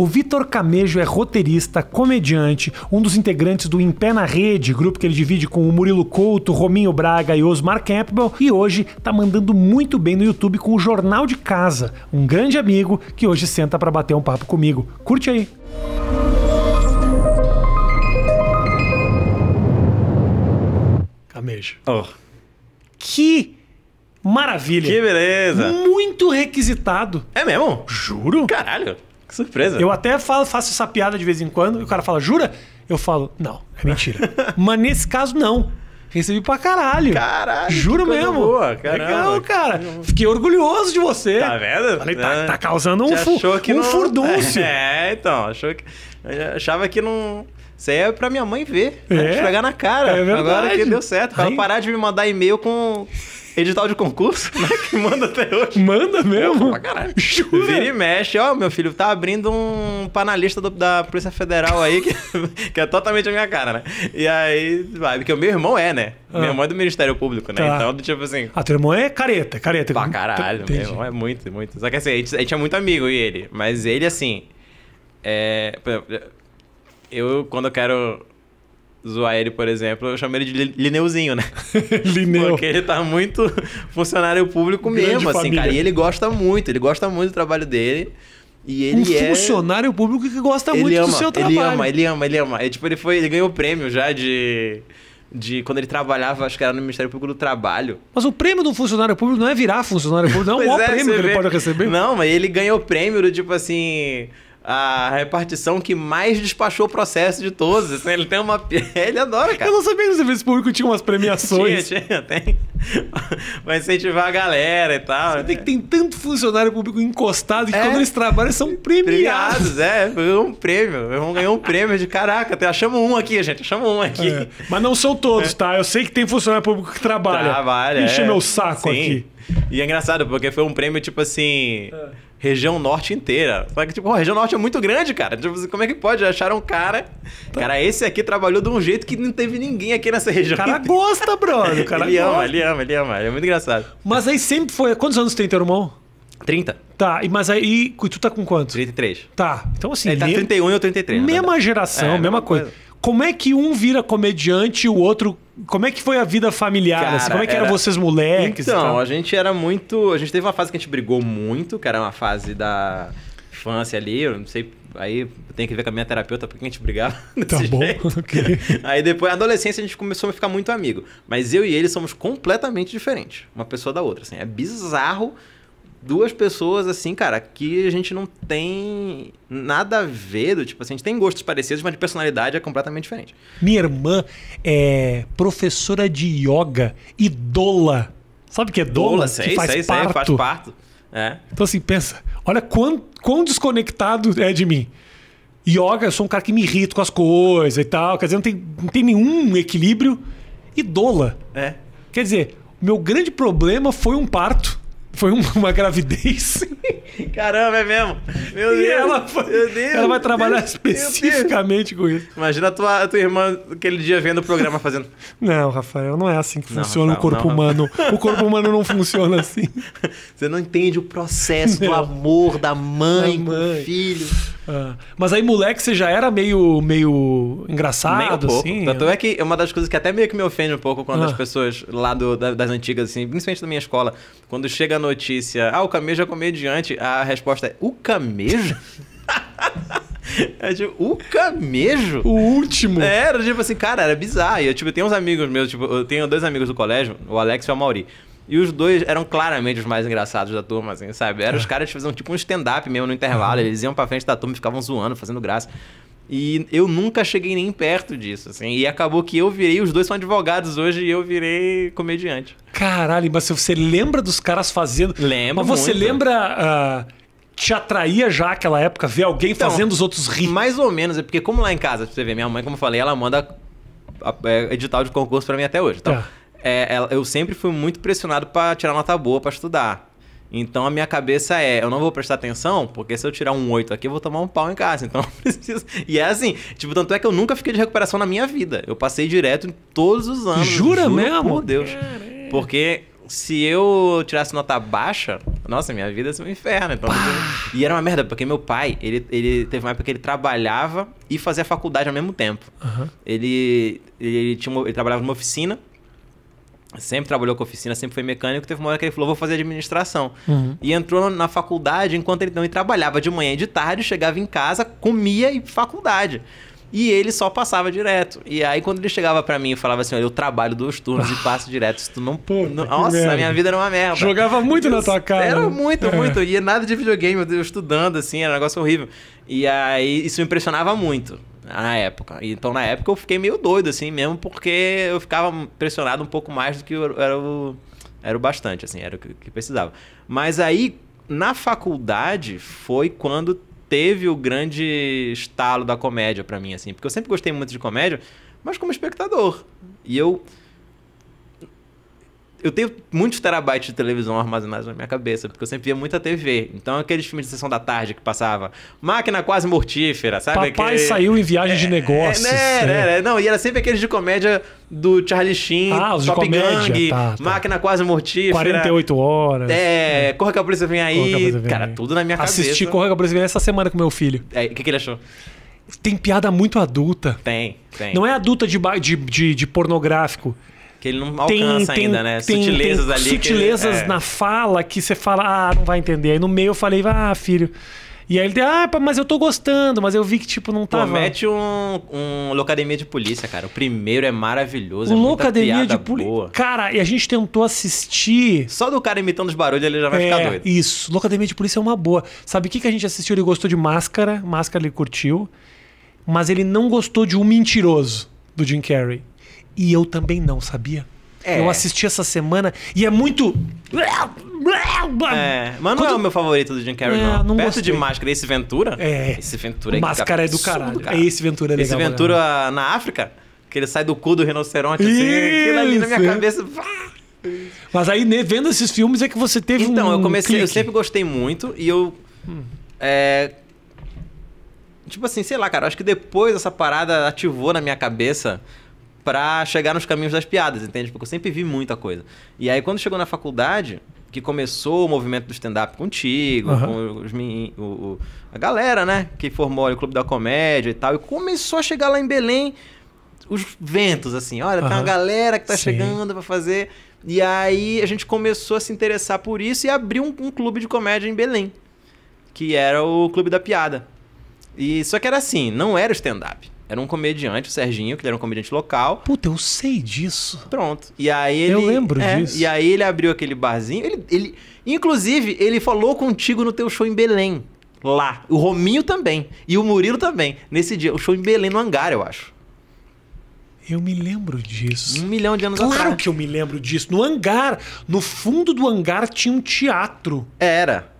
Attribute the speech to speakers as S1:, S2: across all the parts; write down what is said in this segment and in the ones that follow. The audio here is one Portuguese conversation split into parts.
S1: O Vitor Camejo é roteirista, comediante, um dos integrantes do Em Pé na Rede, grupo que ele divide com o Murilo Couto, Rominho Braga e Osmar Campbell, e hoje tá mandando muito bem no YouTube com o Jornal de Casa, um grande amigo que hoje senta para bater um papo comigo. Curte aí! Camejo. Oh. Que maravilha! Que beleza! Muito requisitado. É mesmo? Juro? Caralho! Que surpresa. Eu até falo, faço essa piada de vez em quando e o cara fala, jura? Eu falo, não, é mentira. Mas nesse caso, não. Recebi pra caralho. Caralho. Juro mesmo. Boa, caralho. Legal, cara.
S2: Fiquei orgulhoso de você. Tá vendo? Falei, tá, né? tá causando um, fu um não... furdúncio. É, então, achou que. Achava que não. Isso aí é pra minha mãe ver. É. Pra na cara. É verdade. Agora que deu certo. Pra ela parar de me mandar e-mail com. Edital de concurso, né? Que manda até hoje. Manda mesmo? Pra caralho. Jura? Vira e mexe. Ó, meu filho, tá abrindo um panelista do, da Polícia Federal aí, que, que, é totalmente a minha cara, né? E aí, vai, porque o meu irmão é, né? Ah. Meu irmão é do Ministério Público, né? Tá. Então, tipo assim.
S1: Ah, teu irmão é careta, é careta.
S2: Pra caralho, Entendi. meu irmão é muito, muito. Só que assim, a gente, a gente é muito amigo e ele. Mas ele, assim. É. Eu, quando eu quero zoar ele, por exemplo, eu chamo ele de Lineuzinho, né? Lineu. Porque ele tá muito funcionário público Grande mesmo, assim, família. cara. E ele gosta muito, ele gosta muito do trabalho dele. E ele um é... funcionário público que gosta ele muito ama, do seu trabalho. Ele ama, ele ama, ele ama. É, tipo, ele foi, ele ganhou o prêmio já de de quando ele trabalhava, acho que era no Ministério Público do Trabalho.
S1: Mas o prêmio do funcionário público não é virar funcionário público, não, é o maior é, prêmio que ele
S2: pode receber. Não, mas ele ganhou o prêmio do tipo assim, a repartição que mais despachou o processo de todos. Assim, ele tem uma. Ele adora, cara. Eu
S1: não sabia que o serviço público tinha umas premiações. tinha,
S2: tinha, tem. Vai incentivar a galera e tal. Você tem né? que tem tanto funcionário público encostado que é. quando eles trabalham são premiados. premiados é, foi um prêmio. Ganhou um prêmio de caraca. Até achamos um aqui, gente. Achamos um aqui. É. Mas não são todos, é. tá? Eu sei que tem funcionário público que trabalha. Trabalha. Enche é. meu saco Sim. aqui. E é engraçado, porque foi um prêmio tipo assim. É região norte inteira. Só que, tipo, a região norte é muito grande, cara. Tipo, como é que pode? achar um cara. Tá. Cara, esse aqui trabalhou de um jeito que não teve ninguém aqui nessa região. O cara gosta, brother. cara ele gosta. ama, ele ama, ele ama. Ele é muito engraçado. Mas aí sempre
S1: foi. Quantos anos tem teu irmão? 30. Tá, mas aí. E tu tá com quantos? 33. Tá. Então assim. Ele tá mesmo... 31 ou 33. Mesma geração, é, mesma coisa. coisa. Como é que um vira comediante e o outro. Como é que foi a vida familiar? Assim? Cara, assim? Como é que era... eram vocês moleques? Então, a
S2: gente era muito. A gente teve uma fase que a gente brigou muito, que era uma fase da infância ali, eu não sei. Aí tem que ver com a minha terapeuta porque a gente brigava. Tá bom, okay. Aí depois, na adolescência, a gente começou a ficar muito amigo. Mas eu e ele somos completamente diferentes, uma pessoa da outra. Assim. É bizarro duas pessoas assim, cara, que a gente não tem nada a ver, do tipo assim, a gente tem gostos parecidos, mas de personalidade é completamente diferente.
S1: Minha irmã é professora de yoga e dola. Sabe o que é dola? dola sei, que faz sei, parto. Sei, faz parto. É. Então assim, pensa, olha quão, quão desconectado é de mim. Yoga, eu sou um cara que me irrito com as coisas e tal, quer dizer, não tem, não tem nenhum equilíbrio. E dola. É. Quer dizer, meu grande problema foi um parto foi uma gravidez.
S2: Caramba, é mesmo. Meu Deus. E ela, foi, meu Deus, ela vai trabalhar Deus, especificamente com isso. Imagina a tua, a tua irmã aquele dia vendo o programa fazendo.
S1: Não, Rafael, não é assim que não, funciona Rafael, o corpo não, humano. Rafael. O corpo humano não funciona assim.
S2: Você não entende o processo não. do amor da mãe, da mãe. filho. Ah, mas
S1: aí, moleque, você já era meio, meio engraçado, meio pouco. assim? Tanto é
S2: que é uma das coisas que até meio que me ofende um pouco quando ah. as pessoas lá do, das antigas, assim, principalmente da minha escola, quando chega a notícia, ah, o Camejo é comediante, a resposta é, o Camejo? É tipo, o camejo? O último? É, era tipo assim, cara, era bizarro. E eu, tipo, tenho uns amigos meus, tipo, eu tenho dois amigos do colégio, o Alex e o Mauri. E os dois eram claramente os mais engraçados da turma, assim, sabe? Eram os é. caras que faziam tipo um stand-up mesmo no intervalo, eles iam pra frente da turma e ficavam zoando, fazendo graça. E eu nunca cheguei nem perto disso, assim. E acabou que eu virei, os dois são advogados hoje e eu virei comediante.
S1: Caralho, mas você lembra dos caras
S2: fazendo. lembra Mas você muito.
S1: lembra. Uh, te atraía já aquela época ver alguém então, fazendo
S2: os outros rir? Mais ou menos, é porque, como lá em casa, pra você ver, minha mãe, como eu falei, ela manda é, edital de concurso para mim até hoje. Então, tá. é. É, eu sempre fui muito pressionado para tirar nota boa para estudar. Então a minha cabeça é, eu não vou prestar atenção, porque se eu tirar um 8 aqui, eu vou tomar um pau em casa. Então eu preciso. E é assim, tipo, tanto é que eu nunca fiquei de recuperação na minha vida. Eu passei direto em todos os anos. Jura juro, mesmo? Por Deus. Caramba. Porque se eu tirasse nota baixa, nossa, minha vida ia ser um inferno. Então, e era uma merda, porque meu pai, ele, ele teve uma época que ele trabalhava e fazia faculdade ao mesmo tempo. Uhum. Ele, ele, tinha uma, ele trabalhava numa oficina sempre trabalhou com oficina, sempre foi mecânico, teve uma hora que ele falou, vou fazer administração. Uhum. E entrou na faculdade enquanto ele não e trabalhava de manhã e de tarde, chegava em casa, comia e faculdade. E ele só passava direto. E aí, quando ele chegava para mim e falava assim: Olha, eu trabalho dois turnos e passo direto. Isso tu não. Pô, não nossa, merda. minha vida era uma merda. Jogava
S1: muito na tua cara. Era muito,
S2: é. muito. E nada de videogame, eu estudando, assim, era um negócio horrível. E aí, isso me impressionava muito na época. Então, na época, eu fiquei meio doido, assim, mesmo porque eu ficava pressionado um pouco mais do que era o, era o bastante, assim, era o que, que precisava. Mas aí, na faculdade, foi quando teve o grande estalo da comédia para mim, assim, porque eu sempre gostei muito de comédia, mas como espectador. E eu eu tenho muitos terabytes de televisão armazenados na minha cabeça, porque eu sempre via muita TV. Então, aqueles filmes de sessão da tarde que passava, Máquina Quase Mortífera, sabe? Papai Aquele... saiu em viagem é, de é, negócios. Né, é, né, é. Não, e era sempre aqueles de comédia do Charlie Sheen, ah, os Top de Gang, tá, tá. Máquina Quase Mortífera. 48 Horas. É, é. Corra que a Polícia Vem Aí. Polícia vem cara, tudo na minha Assisti cabeça. Assisti Corra
S1: que a Polícia Vem Aí essa semana com meu filho. É, o é, que, que ele achou? Tem piada muito adulta. Tem, tem. Não é adulta de, de, de, de pornográfico.
S2: Que ele não tem, alcança tem, ainda, né? Tem, sutilezas tem ali. Sutilezas ele, é. na
S1: fala que você fala, ah, não vai entender. Aí no meio eu falei, ah, filho. E aí ele, ah, mas eu tô gostando, mas eu vi que, tipo, não tava. Pô, mete
S2: um, um Locademia de Polícia, cara. O primeiro é maravilhoso. É o é Locademia de Polícia.
S1: Cara, e a gente tentou assistir.
S2: Só do cara imitando os barulhos ele já vai é, ficar doido.
S1: Isso. Locademia de Polícia é uma boa. Sabe o que, que a gente assistiu? Ele gostou de máscara, máscara ele curtiu. Mas ele não gostou de um mentiroso do Jim Carrey. E eu também não, sabia? É. Eu assisti essa semana e é muito. É,
S2: mas não é Quando... é o meu favorito do Jim Carrey, é, não. não. Perto gostei. de Máscara, esse Ventura? É. Esse Ventura aí é Máscara é do caralho. Cara. É
S1: esse Ventura legal. Esse Ventura
S2: na África, que ele sai do cu do rinoceronte. Assim, aquilo ali na minha cabeça. Mas aí, né, vendo esses filmes, é que você teve então, um. Então, eu comecei, clique. eu sempre gostei muito e eu. Hum. É, tipo assim, sei lá, cara, acho que depois essa parada ativou na minha cabeça pra chegar nos caminhos das piadas, entende? Porque eu sempre vi muita coisa. E aí, quando chegou na faculdade, que começou o movimento do stand-up contigo, uhum. com os o, o, a galera, né? Que formou o Clube da Comédia e tal. E começou a chegar lá em Belém os ventos, assim. Olha, uhum. tem uma galera que tá Sim. chegando pra fazer. E aí a gente começou a se interessar por isso e abriu um, um clube de comédia em Belém, que era o Clube da Piada. E só que era assim, não era stand-up. Era um comediante, o Serginho, que ele era um comediante local. Puta, eu
S1: sei disso. Pronto.
S2: E aí ele. Eu lembro é, disso. E aí ele abriu aquele barzinho. Ele, ele, inclusive, ele falou contigo no teu show em Belém. Lá. O Rominho também. E o Murilo também. Nesse dia. O show em Belém, no hangar, eu acho.
S1: Eu me lembro disso. Um milhão de anos claro atrás. Claro que eu me lembro disso. No hangar. No fundo do hangar tinha um
S2: teatro. Era.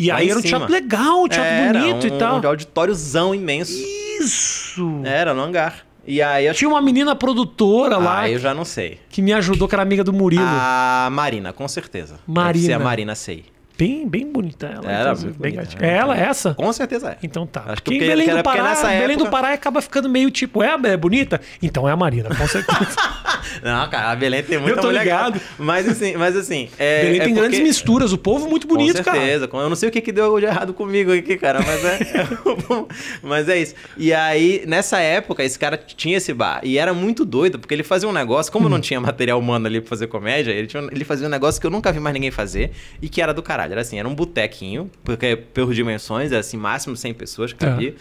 S1: E aí era um cima. teatro legal, um teatro era, bonito um, e tal. Um
S2: auditóriozão imenso. Isso! Era, no hangar. E aí eu... Tinha uma menina produtora ah, lá. eu já não sei. Que me ajudou, que era amiga do Murilo. A Marina, com certeza. Marina. Deve ser a Marina Sei bem, bem bonita ela. Era bem bonita. É
S1: ela, né? essa? Com certeza é. Então tá.
S2: Acho que porque Belém do Pará, nessa Belém época... do
S1: Pará acaba ficando meio tipo, é, é bonita? Então é a Marina, com certeza.
S2: não, cara, a Belém tem muita Eu tô mulher ligado. Mas assim, mas assim... É, Belém é tem porque... grandes
S1: misturas, o povo muito bonito, cara. Com certeza.
S2: Cara. Eu não sei o que, que deu de errado comigo aqui, cara, mas é... é mas é isso. E aí, nessa época, esse cara tinha esse bar. E era muito doido, porque ele fazia um negócio, como hum. não tinha material humano ali pra fazer comédia, ele, tinha, ele fazia um negócio que eu nunca vi mais ninguém fazer e que era do caralho verdade. Era assim, era um botequinho, porque pelas dimensões, era é assim, máximo 100 pessoas que tá. cabia. É.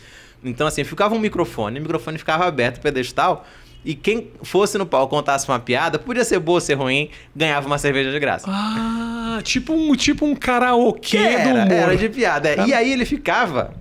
S2: Então, assim, ficava um microfone, o microfone ficava aberto, pedestal, e quem fosse no palco contasse uma piada, podia ser boa ou ser ruim, ganhava uma cerveja de graça. Ah, tipo um, tipo um karaokê era, do humor. Era de piada. É. E aí ele ficava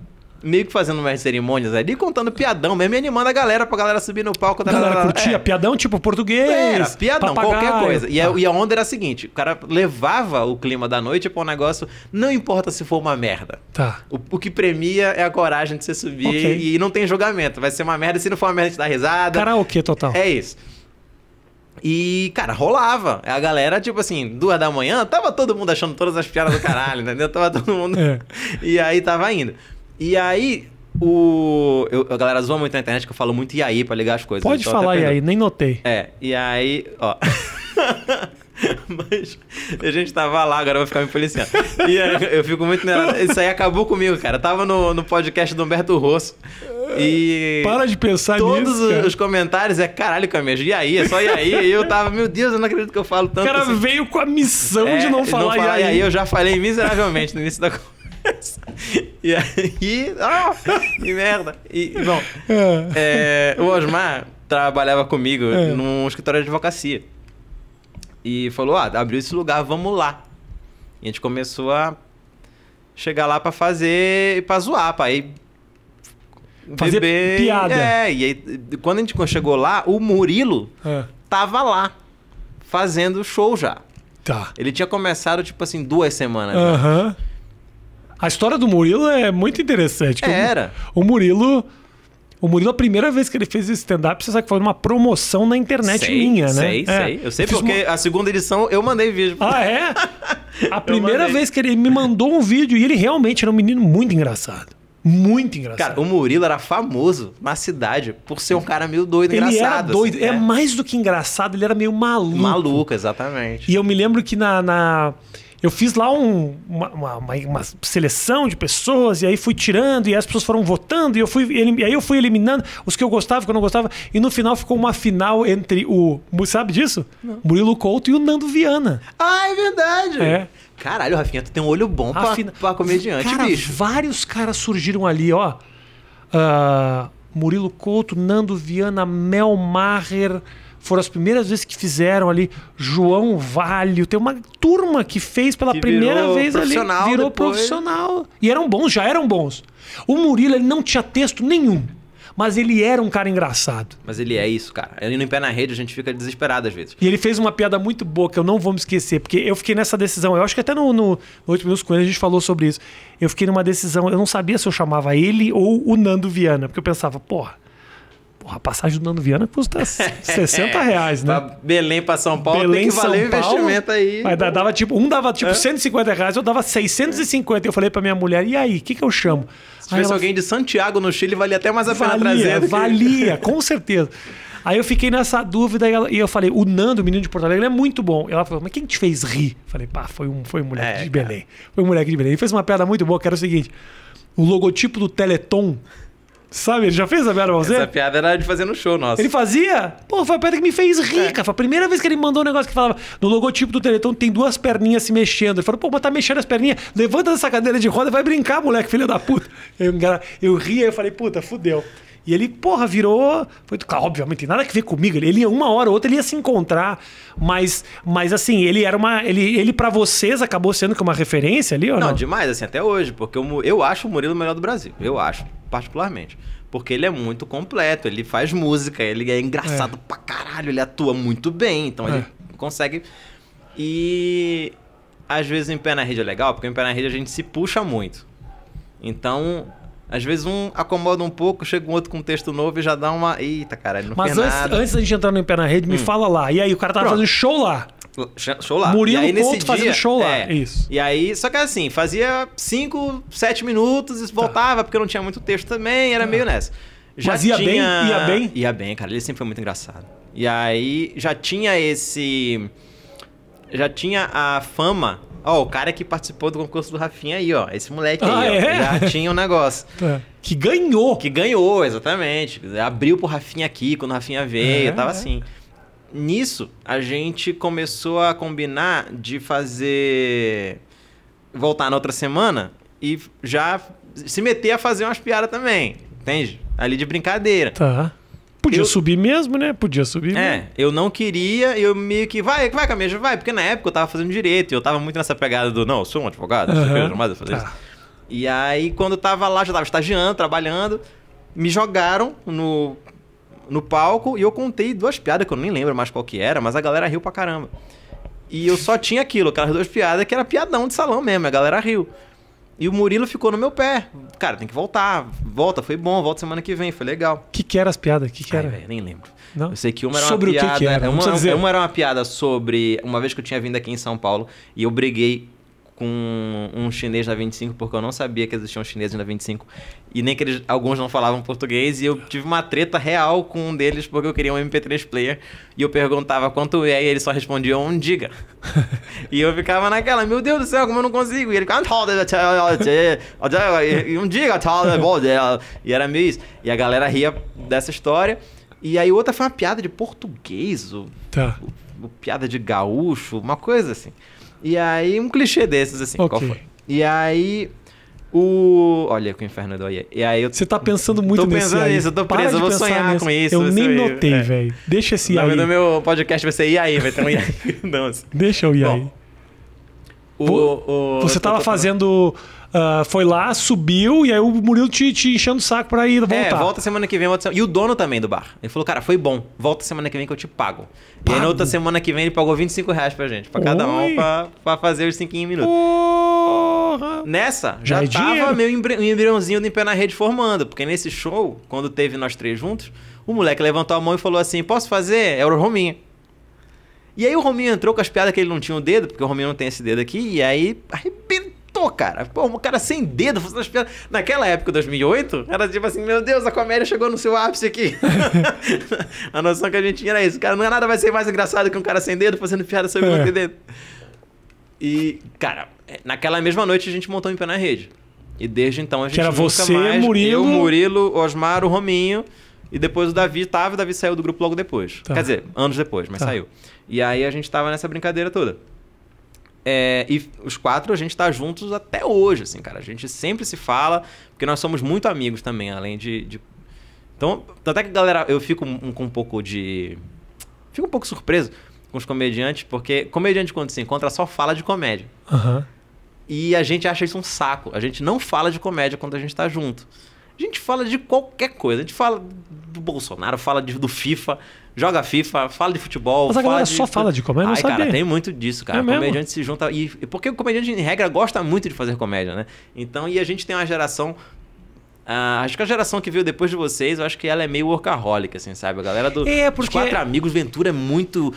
S2: meio que fazendo umas cerimônias ali, contando piadão mesmo, e animando a galera pra galera subir no palco. a galera curtia, é. piadão tipo português. É, era, piadão, papagaio. qualquer coisa. E a, tá. e a, onda era a seguinte: o cara levava o clima da noite pra um negócio, não importa se for uma merda. Tá. O, o que premia é a coragem de você subir okay. e, e, não tem julgamento. Vai ser uma merda, se não for uma merda, a gente dá risada. Karaokê total. É isso. E, cara, rolava. A galera, tipo assim, duas da manhã, tava todo mundo achando todas as piadas do caralho, entendeu? Tava todo mundo. É. E aí tava indo. E aí, o. Eu, a galera zoa muito na internet que eu falo muito e aí pra ligar as coisas. Pode então, falar e aí, nem notei. É, e aí, ó. Mas a gente tava lá, agora eu vou ficar me policiando. E eu fico muito nervoso. Isso aí acabou comigo, cara. Eu tava no, no podcast do Humberto Rosso. E. Para de pensar todos nisso. Todos os comentários é caralho, Camejo. E aí? É só e aí? E eu tava, meu Deus, eu não acredito que eu falo tanto. O cara assim. veio com a missão é, de não falar, não falar e aí. E aí eu já falei miseravelmente no início da conversa e aí. Ah, que merda! E, bom, é. é, o Osmar trabalhava comigo é. num escritório de advocacia. E falou: ah, abriu esse lugar, vamos lá. E a gente começou a chegar lá para fazer pra zoar, pra aí.
S1: Fazer beber, piada. É,
S2: e aí, quando a gente chegou lá, o Murilo é. tava lá, fazendo show já. Tá. Ele tinha começado, tipo assim, duas semanas.
S1: Aham. Uh -huh. A história do Murilo é muito interessante. Era. O, o Murilo. O Murilo, a primeira vez que ele fez stand-up, você sabe que foi numa promoção na internet sei, minha, né? Sei, é. sei. Eu sei eu porque uma...
S2: a segunda edição eu mandei vídeo. Ah, é? A primeira vez
S1: que ele me mandou um vídeo e ele realmente era um menino muito engraçado. Muito
S2: engraçado. Cara, o Murilo era famoso na cidade por ser um cara meio doido, ele engraçado. Ele assim, era doido. Assim, é. é
S1: mais do que engraçado, ele era meio maluco. Maluco, exatamente. E eu me lembro que na... na eu fiz lá um, uma, uma, uma, seleção de pessoas e aí fui tirando e as pessoas foram votando e eu fui e aí eu fui eliminando os que eu gostava, os que eu não gostava e no final ficou uma final entre o sabe disso? Não. Murilo Couto e o Nando Viana. Ah, é
S2: verdade. É. Caralho, Rafinha, tu tem um olho bom Rafina... pra, pra comediante, cara, bicho.
S1: Vários caras surgiram ali, ó. Uh, Murilo Couto, Nando Viana, Mel Maher. Foram as primeiras vezes que fizeram ali. João Vale, tem uma turma que fez pela que primeira vez ali. Virou depois. profissional. E eram bons, já eram bons. O Murilo, ele não tinha texto nenhum. Mas ele era um cara engraçado.
S2: Mas ele é isso, cara. Ele no pé na rede, a gente fica desesperado às vezes.
S1: E ele fez uma piada muito boa que eu não vou me esquecer, porque eu fiquei nessa decisão. Eu acho que até no, no, no último minutos com ele a gente falou sobre isso. Eu fiquei numa decisão, eu não sabia se eu chamava ele ou o Nando Viana, porque eu pensava, porra, a passagem do Nando Viana custa 60 reais, né? Belém para São Paulo Belém, tem que valer Paulo, investimento aí. Mas dava tipo, um dava tipo é? 150 reais, eu dava 650. Eu falei para minha mulher, e aí, o que, que eu chamo? Se tivesse
S2: alguém de Santiago no Chile, valia até mais a pena valia, trazer.
S1: Valia, que... com certeza. Aí eu fiquei nessa dúvida e, ela, e, eu falei, o Nando, o menino de Porto Alegre, é muito bom. Ela falou, mas quem te fez rir? Eu falei, pá, foi um, foi um moleque é, de Belém. Cara. Foi um moleque de Belém. Ele fez uma piada muito boa, que era o seguinte: o logotipo do Teleton Sabe, ele já fez a piada pra você? Essa
S2: piada era de fazer no show nosso. Ele fazia?
S1: Pô, foi a piada que me fez rica. É. Foi a primeira vez que ele mandou um negócio que falava: no logotipo do Teleton tem duas perninhas se mexendo. Ele falou: pô, mas tá mexendo as perninhas, levanta dessa cadeira de roda e vai brincar, moleque, filho da puta. Eu, cara, eu ria eu falei: puta, fudeu. E ele, porra, virou. Foi, claro, obviamente, tem nada a ver comigo. Ele, ele ia uma hora ou outra, ele ia se encontrar. Mas, mas assim, ele era uma. Ele, ele para vocês acabou sendo que uma referência ali, ou não? Não,
S2: demais, assim, até hoje. Porque eu, eu acho o Murilo o melhor do Brasil. Eu acho, particularmente. Porque ele é muito completo, ele faz música, ele é engraçado é. pra caralho, ele atua muito bem, então é. ele consegue. E às vezes em pé na rede é legal, porque em pé na rede a gente se puxa muito. Então, às vezes um acomoda um pouco, chega um outro com um texto novo e já dá uma. Eita, cara, não Mas fez antes, nada. antes da
S1: gente entrar no Em Pé na Rede, me hum. fala lá. E aí, o cara tava Pronto. fazendo show lá.
S2: Show lá. Murilo e aí, Couto dia, fazendo show lá. É, isso. E aí, só que assim, fazia 5, 7 minutos e tá. voltava, tá. porque não tinha muito texto também, era ah. meio nessa. Já Mas ia tinha... bem? Ia bem? Ia bem, cara. Ele sempre foi muito engraçado. E aí, já tinha esse... Já tinha a fama Ó, o cara que participou do concurso do Rafinha aí, ó. Esse moleque ah, aí, é? ó. Já tinha um negócio. É. Que ganhou. Que ganhou, exatamente. Abriu pro Rafinha aqui, quando o Rafinha veio, é, tava é. assim. Nisso, a gente começou a combinar de fazer. voltar na outra semana e já se meter a fazer umas piadas também. Entende? Ali de brincadeira. Tá.
S1: Podia eu... subir mesmo, né? Podia subir. É, mesmo.
S2: eu não queria, eu meio que. Vai, vai, Camejo, vai. Porque na época eu tava fazendo direito, eu tava muito nessa pegada do. Não, eu sou um advogado, uhum. eu jamais vou fazer ah. isso. Tá. E aí, quando eu tava lá, já tava estagiando, trabalhando, me jogaram no, no palco e eu contei duas piadas que eu nem lembro mais qual que era, mas a galera riu pra caramba. E eu só tinha aquilo, aquelas duas piadas que era piadão de salão mesmo, a galera riu. E o Murilo ficou no meu pé. Cara, tem que voltar. Volta, foi bom, volta semana que vem, foi legal. O
S1: que, que era as piadas? O que, que era? Ai, véio, nem lembro. Não? Eu sei que uma era sobre uma piada. Sobre o que, que era? Uma, uma,
S2: uma era uma piada sobre uma vez que eu tinha vindo aqui em São Paulo e eu briguei com um chinês na 25, porque eu não sabia que existiam chineses na 25. E nem que eles, alguns não falavam português. E eu tive uma treta real com um deles, porque eu queria um MP3 player. E eu perguntava quanto é, e ele só respondia um giga. e eu ficava naquela, meu Deus do céu, como eu não consigo? E ele ficava, um giga, e era meio isso. E a galera ria dessa história. E aí outra foi uma piada de português, o tá. piada de gaúcho, uma coisa assim. E aí, um clichê desses, assim. Okay. Qual foi? E aí, o. Olha, que o inferno do E aí eu. Você tá pensando muito tô nesse. Tô pensando nisso, eu tô Para preso, eu vou sonhar nesse. com isso. Eu nem notei, é. velho. Deixa esse aí. O meu podcast vai ser E aí, vai ter um Não, assim.
S1: Deixa o E aí.
S2: O, o, Você tava tô, tô,
S1: fazendo. Uh, foi lá, subiu, e aí o Murilo te, te enchendo o saco pra ir
S2: é, voltar. É, volta semana que vem, volta E o dono também do bar. Ele falou, cara, foi bom. Volta semana que vem que eu te pago. pago. E aí na outra semana que vem ele pagou 25 reais pra gente, pra Oi. cada um, pra, pra fazer os 5 minutos.
S1: Porra.
S2: Nessa, já, já é tava dinheiro. meu embriãozinho do pé na rede formando. Porque nesse show, quando teve nós três juntos, o moleque levantou a mão e falou assim: posso fazer? Era o Rominho. E aí o Rominho entrou com as piadas que ele não tinha o dedo, porque o Rominho não tem esse dedo aqui, e aí pô cara. Pô, um cara sem dedo fazendo as piadas. Naquela época, 2008, era tipo assim: meu Deus, a comédia chegou no seu ápice aqui. a noção que a gente tinha era isso. Cara, não é nada vai ser mais engraçado que um cara sem dedo fazendo piada sobre é. o dedo. E, cara, é, naquela mesma noite a gente montou o Empé na Rede. E desde então a gente. Que era você, mais, Murilo. Eu, Murilo, Osmar, o Rominho. E depois o Davi tava, o Davi saiu do grupo logo depois. Tá. Quer dizer, anos depois, mas tá. saiu. E aí a gente tava nessa brincadeira toda. É, e os quatro a gente tá juntos até hoje, assim, cara. A gente sempre se fala, porque nós somos muito amigos também, além de. de... Então, até que, galera, eu fico um, com um pouco de. Fico um pouco surpreso com os comediantes, porque comediante, quando se encontra, só fala de comédia. Uhum. E a gente acha isso um saco. A gente não fala de comédia quando a gente tá junto. A gente fala de qualquer coisa. A gente fala do Bolsonaro, fala de, do FIFA, joga FIFA, fala de futebol. Mas a galera de... só fala de comédia, Ai, não sabe. cara, tem muito disso, cara. É o comediante mesmo? se junta. E, porque o comediante, em regra, gosta muito de fazer comédia, né? Então, e a gente tem uma geração Uh, acho que a geração que veio depois de vocês, eu acho que ela é meio workaholic, assim, sabe? A galera do, é, porque... quatro amigos, Ventura é muito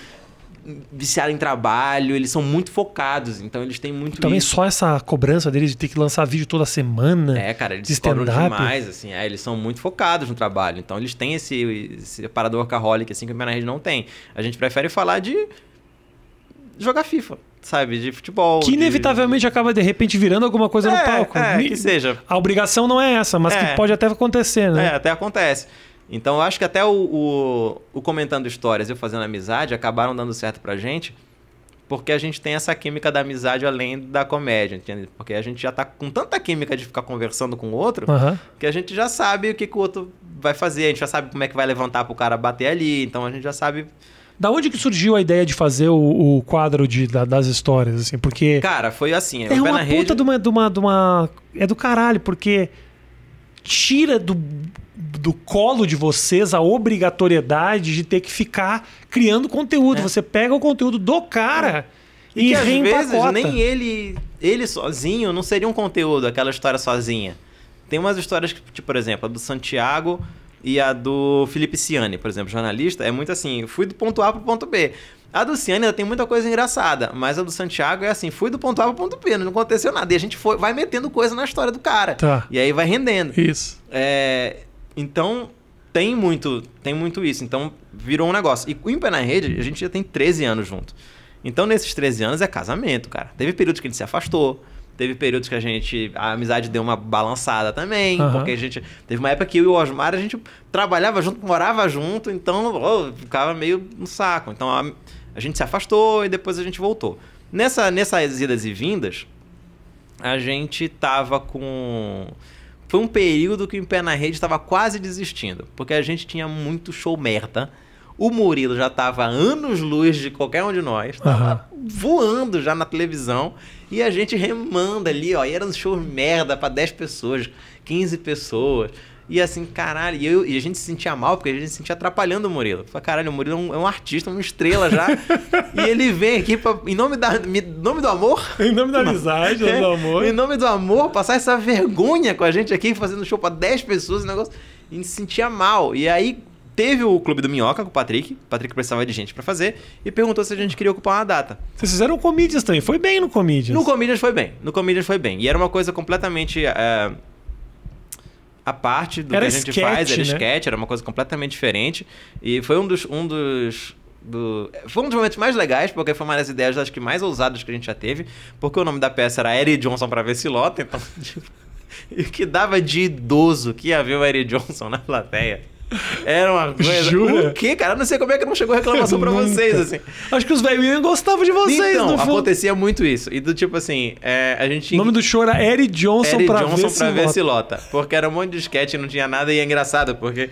S2: viciados em trabalho, eles são muito focados, então eles têm muito. Também isso. só
S1: essa cobrança deles de ter que lançar vídeo toda semana. É, cara, eles de cobram demais,
S2: assim, é, eles são muito focados no trabalho, então eles têm esse, esse parador workaholic, assim, que o rede não tem. A gente prefere falar de jogar FIFA sabe, de futebol. Que inevitavelmente
S1: de... acaba de repente virando alguma coisa é, no palco. É, que
S2: seja. A obrigação não é essa, mas é, que pode
S1: até acontecer, né? É,
S2: até acontece. Então eu acho que até o, o, o comentando histórias e fazendo amizade acabaram dando certo pra gente, porque a gente tem essa química da amizade além da comédia, entende? Porque a gente já tá com tanta química de ficar conversando com o outro, uhum. que a gente já sabe o que, que o outro vai fazer, a gente já sabe como é que vai levantar pro cara bater ali, então a gente já sabe da onde que
S1: surgiu a ideia de fazer o, o quadro de, da, das histórias, assim? Porque. Cara,
S2: foi assim. É uma puta rede...
S1: de, uma, de, uma, de uma. É do caralho, porque tira do, do colo de vocês a obrigatoriedade de ter que ficar criando conteúdo. É. Você pega o conteúdo do cara é. e, e que, às vezes nem
S2: ele, ele sozinho não seria um conteúdo, aquela história sozinha. Tem umas histórias que, tipo, por exemplo, a do Santiago e a do Felipe Ciani, por exemplo, jornalista, é muito assim, fui do ponto A pro ponto B. A do Ciani ainda tem muita coisa engraçada, mas a do Santiago é assim, fui do ponto A pro ponto B, não aconteceu nada. E a gente foi, vai metendo coisa na história do cara. Tá. E aí vai rendendo. Isso. É, então, tem muito, tem muito isso. Então, virou um negócio. E com o Em na Rede, a gente já tem 13 anos junto. Então, nesses 13 anos é casamento, cara. Teve períodos que a gente se afastou, teve períodos que a gente. A amizade deu uma balançada também, uhum. porque a gente. Teve uma época que eu e o Osmar, a gente trabalhava junto, morava junto, então oh, ficava meio no saco. Então, a, a gente se afastou e depois a gente voltou. Nessa, nessas idas e vindas, a gente tava com foi um período que o Pé na Rede estava quase desistindo, porque a gente tinha muito show merda. O Murilo já estava anos luz de qualquer um de nós, estava uhum. voando já na televisão, e a gente remanda ali, ó, e eram shows merda para 10 pessoas, 15 pessoas. E é assim, caralho, e, eu, e a gente se sentia mal, porque a gente se sentia atrapalhando o Murilo. Falei, caralho, o Murilo é um, é um artista, uma estrela já. e ele vem aqui pra, em nome, da, nome do amor. Em nome da amizade, é, do amor. Em nome do amor, passar essa vergonha com a gente aqui, fazendo show pra 10 pessoas, negócio. E a gente se sentia mal. E aí, teve o Clube do Minhoca com o Patrick. O Patrick precisava de gente para fazer e perguntou se a gente queria ocupar uma data. Vocês fizeram o também. Foi bem no Comedians. No Comedians foi bem. No Comedians foi bem. E era uma coisa completamente uh, a parte do era que a gente sketch, faz, era né? sketch, era uma coisa completamente diferente. E foi um dos. Um dos do... Foi um dos momentos mais legais, porque foi uma das ideias, acho que mais ousadas que a gente já teve, porque o nome da peça era Eric Johnson para ver se lota, então. e o que dava de idoso que ia ver o Eric Johnson na plateia era uma coisa. Jura? O quê, cara? Eu não sei como é que não chegou reclamação pra vocês, assim. Acho que os velhinhos gostavam de vocês, Então, acontecia muito isso. E do tipo assim, é, a gente. O nome do show era Eric Johnson Eric pra Johnson ver pra ver Porque era um monte de sketch não tinha nada e é engraçado, porque.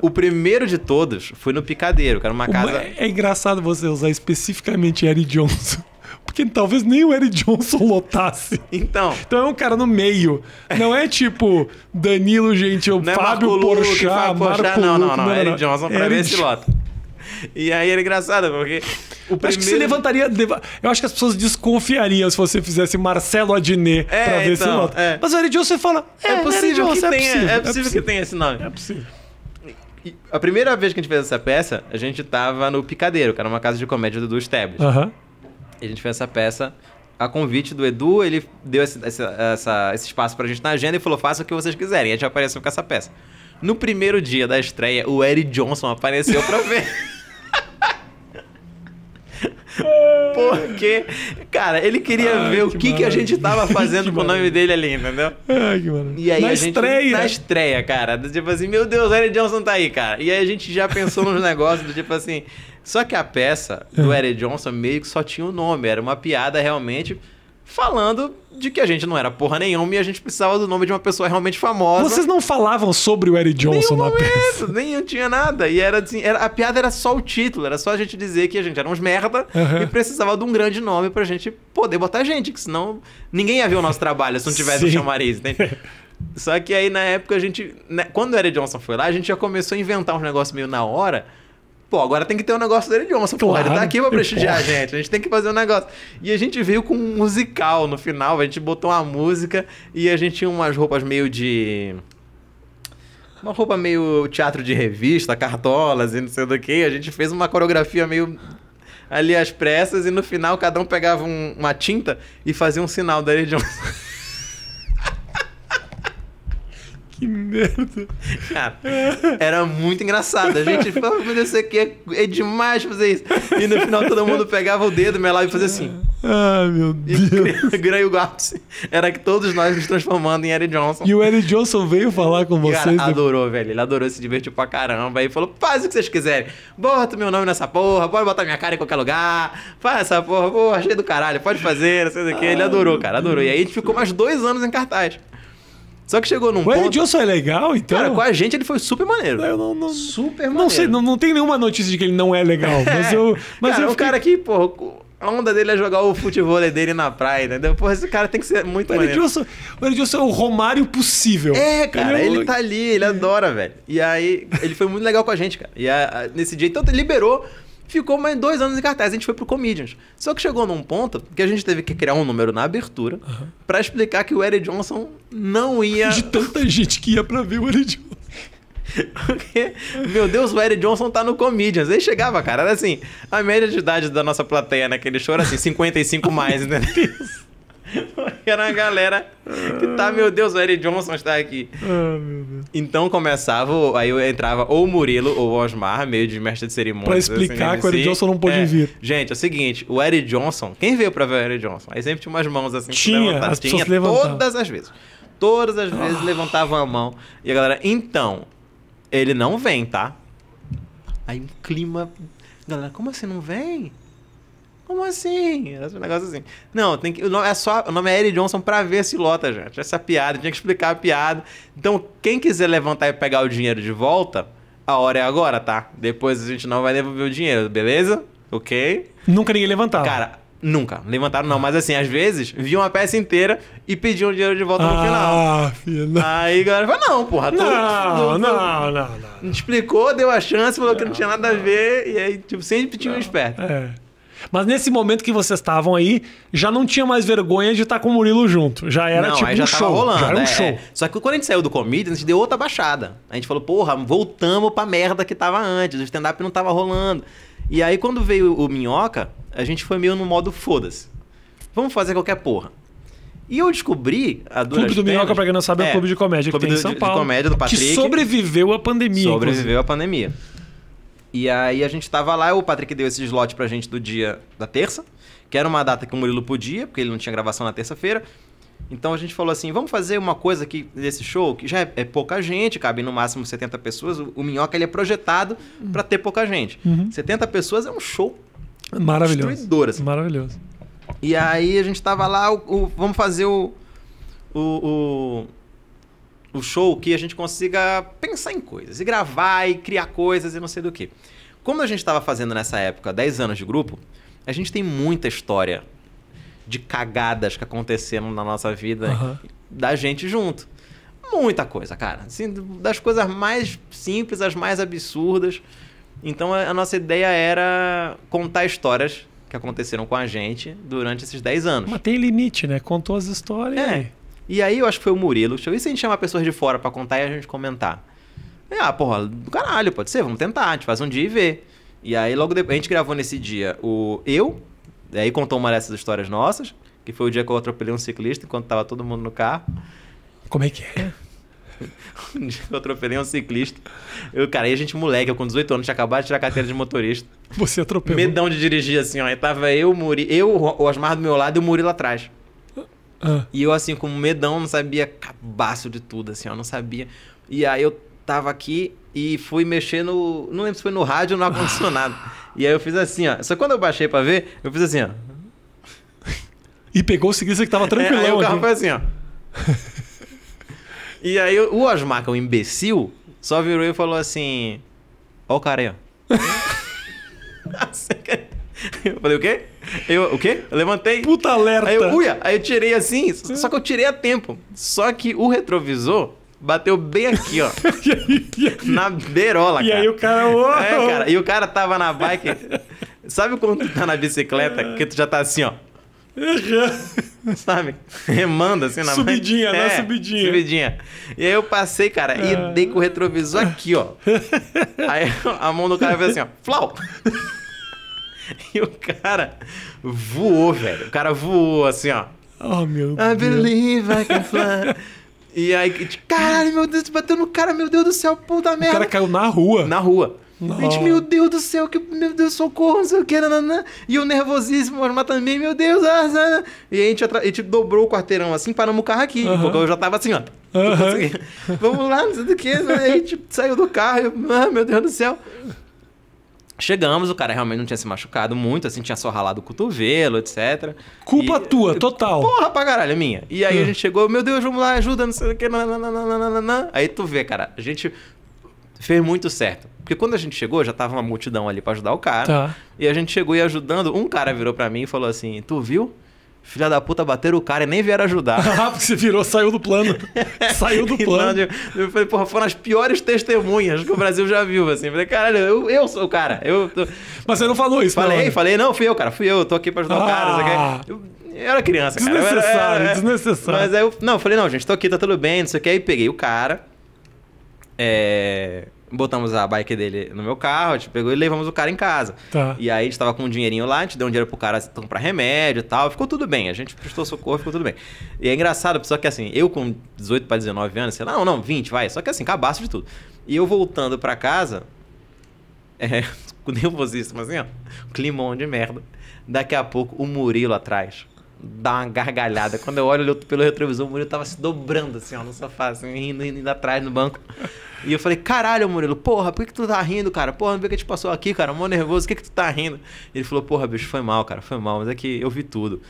S2: O primeiro de todos foi no Picadeiro, que era uma casa.
S1: É engraçado você usar especificamente Eric Johnson porque talvez nem o Eric Johnson lotasse. Então. Então é um cara no meio. Não é tipo Danilo gente, ou é Fábio é Porchat, Marco não, não, não, não. Eric Johnson pra Eric... ver se lota.
S2: E aí era é engraçado, porque o primeiro... Acho que se
S1: levantaria. Eu acho que as pessoas desconfiariam se você fizesse Marcelo Adnet é, pra ver então, se lota. É. Mas o Eric Johnson fala: é, é, é possível, Johnson, que é tenha, é, possível, é possível que
S2: tenha esse nome. É possível. a primeira vez que a gente fez essa peça, a gente tava no Picadeiro, que era uma casa de comédia do Dudu Tebos. Aham a gente fez essa peça a convite do Edu, ele deu esse, esse, essa, esse espaço pra gente na agenda e falou: faça o que vocês quiserem. E a gente apareceu com essa peça. No primeiro dia da estreia, o Eric Johnson apareceu pra ver. Porque, cara, ele queria Ai, ver que o que, que a gente tava fazendo com o nome dele ali, entendeu? Ai, que E aí na a gente, estreia. Na estreia, cara. tipo assim, meu Deus, o Eric Johnson tá aí, cara. E aí a gente já pensou nos negócios do tipo assim, só que a peça do é. Eric Johnson meio que só tinha o um nome, era uma piada realmente falando de que a gente não era porra nenhuma e a gente precisava do nome de uma pessoa realmente famosa. Vocês
S1: não falavam sobre o Eric Johnson Nenhum na
S2: momento, peça? Nem tinha nada. E era, assim, era, a piada era só o título, era só a gente dizer que a gente era uns merda uhum. e precisava de um grande nome pra gente poder botar gente, que senão ninguém ia ver o nosso trabalho se não tivesse o chamariz, né? Só que aí na época a gente. Né, quando o Eric Johnson foi lá, a gente já começou a inventar uns negócios meio na hora Pô, agora tem que ter um negócio dele de onça. Claro, Porra, ele tá aqui pra prestigiar a gente. A gente tem que fazer um negócio. E a gente veio com um musical no final. A gente botou uma música e a gente tinha umas roupas meio de. Uma roupa meio teatro de revista, cartolas e não sei do que. A gente fez uma coreografia meio ali às pressas e no final cada um pegava um, uma tinta e fazia um sinal dele de Johnson.
S1: Que merda.
S2: Cara, era muito engraçado. A gente meu Deus, isso aqui, é, é demais fazer isso. E no final todo mundo pegava o dedo, meia live e fazia assim.
S1: Ah, meu Deus.
S2: Grey o ápice era que todos nós nos transformando em Eric Johnson. E o Eric Johnson veio falar com vocês. Cara, né? adorou, velho. Ele adorou, se divertiu pra caramba. E falou: faz o que vocês quiserem. Bota meu nome nessa porra, pode botar minha cara em qualquer lugar. Faz essa porra, porra, cheio do caralho, pode fazer, não sei o que. Ele adorou, cara, adorou. E aí a gente ficou mais dois anos em cartaz. Só que chegou num o ponto... O Johnson é legal, então? Cara, com a gente ele foi super maneiro. Eu
S1: não, não, super maneiro. Não sei, não, não tem nenhuma notícia de que ele não é legal. Mas eu...
S2: Mas cara, eu fiquei... o cara aqui, porra. A onda dele é jogar o futebol dele na praia, entendeu? Porra, esse cara tem que ser muito o maneiro. o Edilson é o Romário possível. É, cara, ele, é ele tá ali, ele adora, velho. E aí, ele foi muito legal com a gente, cara. E a, a, nesse dia, então, ele liberou ficou mais dois anos em cartaz. A gente foi pro Comedians. Só que chegou num ponto que a gente teve que criar um número na abertura uhum. para explicar que o Eric Johnson não ia. De tanta gente que ia pra ver o Eric Johnson. Porque, meu Deus, o Eric Johnson tá no Comedians. Ele chegava, cara, era assim, a média de idade da nossa plateia naquele né, show era assim, 55 mais, entendeu? Né? era uma galera que tá, ah. meu Deus, o Eric Johnson está aqui. Ah, meu Deus. Então começava, aí eu entrava ou o Murilo ou o Osmar, meio de mestre de cerimônia. Pra assim, explicar assim, que o Eric Johnson não pôde é. vir. Gente, é o seguinte, o Eric Johnson, quem veio pra ver o Eric Johnson? Aí sempre tinha umas mãos assim. Tinha, as tinha todas as vezes. Todas as vezes ah. levantavam a mão. E a galera, então, ele não vem, tá? Aí um clima... Galera, como assim não vem? Como assim? Era é um negócio assim. Não, tem que, o, nome é só, o nome é Eric Johnson pra ver se lota, gente. Essa é piada, tinha que explicar a piada. Então, quem quiser levantar e pegar o dinheiro de volta, a hora é agora, tá? Depois a gente não vai devolver o dinheiro, beleza? Ok? Nunca ninguém levantava. Cara, Nunca. Levantaram não, mas assim, às vezes vi uma peça inteira e pediam dinheiro de volta no ah, final. Filho. Aí a galera fala, não, porra, tu, não, não, não, não, Explicou, deu a chance, falou não, que não tinha nada a ver, e aí, tipo, sempre tinha um
S1: esperto. É. Mas nesse momento que vocês estavam aí, já não tinha mais vergonha de estar com o Murilo junto. Já era não, tipo já um show. Rolando, já era um é, é. show. É.
S2: Só que quando a gente saiu do comedy, a gente deu outra baixada. A gente falou, porra, voltamos pra merda que tava antes. O stand-up não tava rolando. E aí quando veio o Minhoca, a gente foi meio no modo foda-se. Vamos fazer qualquer porra. E eu descobri a Clube do Minhoca, pra quem não sabe, é, é o clube
S1: de comédia clube que tem do, em São Paulo. De, de comédia do Patrick. Que
S2: sobreviveu à pandemia. Sobreviveu inclusive. à pandemia. E aí a gente tava lá, o Patrick deu esse slot pra gente do dia da terça, que era uma data que o Murilo podia, porque ele não tinha gravação na terça-feira. Então a gente falou assim: vamos fazer uma coisa aqui desse show, que já é, é pouca gente, cabe no máximo 70 pessoas. O, o Minhoca ele é projetado uhum. para ter pouca gente. Uhum. 70 pessoas é um show
S1: maravilhoso. Destruidor, assim. Maravilhoso.
S2: E aí a gente tava lá, o, o, vamos fazer o, o, o show que a gente consiga pensar em coisas, e gravar, e criar coisas, e não sei do que. Como a gente estava fazendo nessa época 10 anos de grupo, a gente tem muita história de cagadas que aconteceram na nossa vida uhum. da gente junto. Muita coisa, cara. Assim, das coisas mais simples as mais absurdas. Então a, a nossa ideia era contar histórias que aconteceram com a gente durante esses 10 anos. Mas tem limite, né? Contou as histórias. É. E aí eu acho que foi o Murilo. E se a gente chamar pessoas de fora para contar e a gente comentar? E, é, ah, porra, do caralho, pode ser, vamos tentar, a gente faz um dia e vê. E aí logo depois, a gente gravou nesse dia o eu, aí contou uma dessas histórias nossas, que foi o dia que eu atropelei um ciclista enquanto tava todo mundo no carro. Como é que é? um dia que eu atropelei um ciclista. Eu, cara, aí a gente moleque, eu com 18 anos, tinha acabado de tirar a carteira de motorista.
S1: Você atropelou? Medão
S2: de dirigir assim, ó. E tava eu, Muri, eu, o Osmar do meu lado e o Murilo atrás. Ah. E eu, assim, com medão, não sabia cabaço de tudo, assim, ó, não sabia. E aí eu tava aqui e fui mexer no. Não lembro se foi no rádio ou no ar-condicionado. e aí eu fiz assim, ó. Só quando eu baixei pra ver, eu fiz assim, ó. E pegou o seguinte que tava tranquilo É, aí o carro foi assim, ó. e aí o Osmar, que é um imbecil, só virou e falou assim: Ó o cara aí, ó. Eu falei, o quê? Eu, o quê? Eu levantei. Puta alerta! Aí eu, uia, aí eu tirei assim, só que eu tirei a tempo. Só que o retrovisor bateu bem aqui, ó. Na beirola, cara. E aí o
S1: cara... Uou! É, cara.
S2: E o cara tava na bike... Sabe quando tu tá na bicicleta, é. que tu já tá assim, ó. Sabe? Remando assim na Subidinha, né? É, subidinha. Subidinha. E aí eu passei, cara, ah. e dei com o retrovisor aqui, ó. Aí a mão do cara fez assim, ó. Flau! E o cara voou, velho. O cara voou assim, ó. Oh, meu I Deus. I believe I can fly. E aí, tipo, caralho, meu Deus, bateu no cara, meu Deus do céu, puta merda. O cara
S1: caiu na rua. Na rua. a Gente, meu
S2: Deus do céu, que, meu Deus, socorro, não sei o que, nananã. E o nervosíssimo, mas também, meu Deus, ah, ah, ah. E a gente, a gente dobrou o quarteirão assim, paramos o carro aqui, uh -huh. porque eu já tava assim, ó. Uh -huh. Vamos lá, não sei do que. Né? a gente saiu do carro, e, ah, meu Deus do céu. Chegamos, o cara realmente não tinha se machucado muito, assim, tinha só ralado o cotovelo, etc. Culpa e... tua, total. Porra pra caralho, é minha. E aí a hum. gente chegou, meu Deus, vamos lá, ajuda, não sei o que, nananana. Aí tu vê, cara, a gente fez muito certo. Porque quando a gente chegou, já tava uma multidão ali para ajudar o cara. Tá. E a gente chegou e ajudando, um cara virou para mim e falou assim: Tu viu? filha da puta bateram o cara e nem vieram ajudar. Ah, porque você virou, saiu do plano. saiu do plano. Então, eu falei, porra, foram as piores testemunhas que o Brasil já viu, assim. Eu falei, caralho, eu, eu sou o cara. Eu tô... Mas você não falou isso, Falei, não, falei, não, fui eu, cara, fui eu, tô aqui pra ajudar ah. o cara. Eu, ah. eu era criança, cara. Desnecessário, era, é, era, é. desnecessário. Mas aí eu, não, eu falei, não, gente, tô aqui, tá tudo bem, não sei o que. Aí peguei o cara. É Botamos a bike dele no meu carro, a gente pegou e levamos o cara em casa. Tá. E aí a gente tava com um dinheirinho lá, a gente deu um dinheiro pro cara comprar remédio e tal. Ficou tudo bem. A gente prestou socorro, ficou tudo bem. E é engraçado, só que assim, eu com 18 para 19 anos, sei lá, não, não, 20, vai. Só que assim, cabaço de tudo. E eu voltando para casa, é, nervosíssimo assim, ó, climão de merda. Daqui a pouco, o Murilo atrás dar uma gargalhada. Quando eu olho pelo retrovisor, o Murilo tava se dobrando, assim, ó, no sofá, assim, rindo, indo atrás no banco. E eu falei, caralho, Murilo, porra, por que, que tu tá rindo, cara? Porra, não vê que te passou aqui, cara, mó nervoso, por que, que tu tá rindo? Ele falou, porra, bicho, foi mal, cara, foi mal, mas é que eu vi tudo.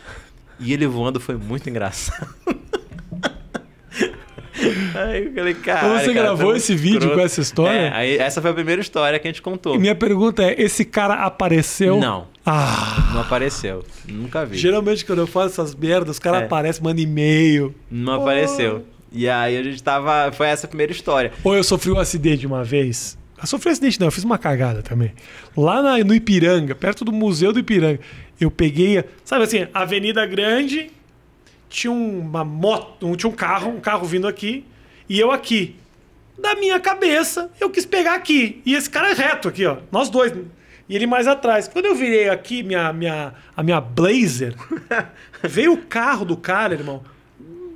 S2: E ele voando foi muito engraçado. Aí eu falei, cara. Você cara, tá gravou esse vídeo escroto. com essa história? É, aí, essa foi a primeira história que a gente contou. E minha
S1: pergunta é: esse cara apareceu? Não. Ah.
S2: Não apareceu. Nunca vi.
S1: Geralmente quando eu faço essas merdas, os caras é. aparecem, mandam
S2: e-mail. Não oh. apareceu. E aí a gente tava. Foi essa a primeira história.
S1: Ou eu sofri um acidente uma vez. Eu sofri um acidente, não, eu fiz uma cagada também. Lá na, no Ipiranga, perto do Museu do Ipiranga, eu peguei. Sabe assim, Avenida Grande tinha uma moto, tinha um carro, um carro vindo aqui e eu aqui. Da minha cabeça, eu quis pegar aqui. E esse cara é reto aqui, ó. Nós dois. E ele mais atrás. Quando eu virei aqui minha, minha, a minha blazer, veio o carro do cara, irmão.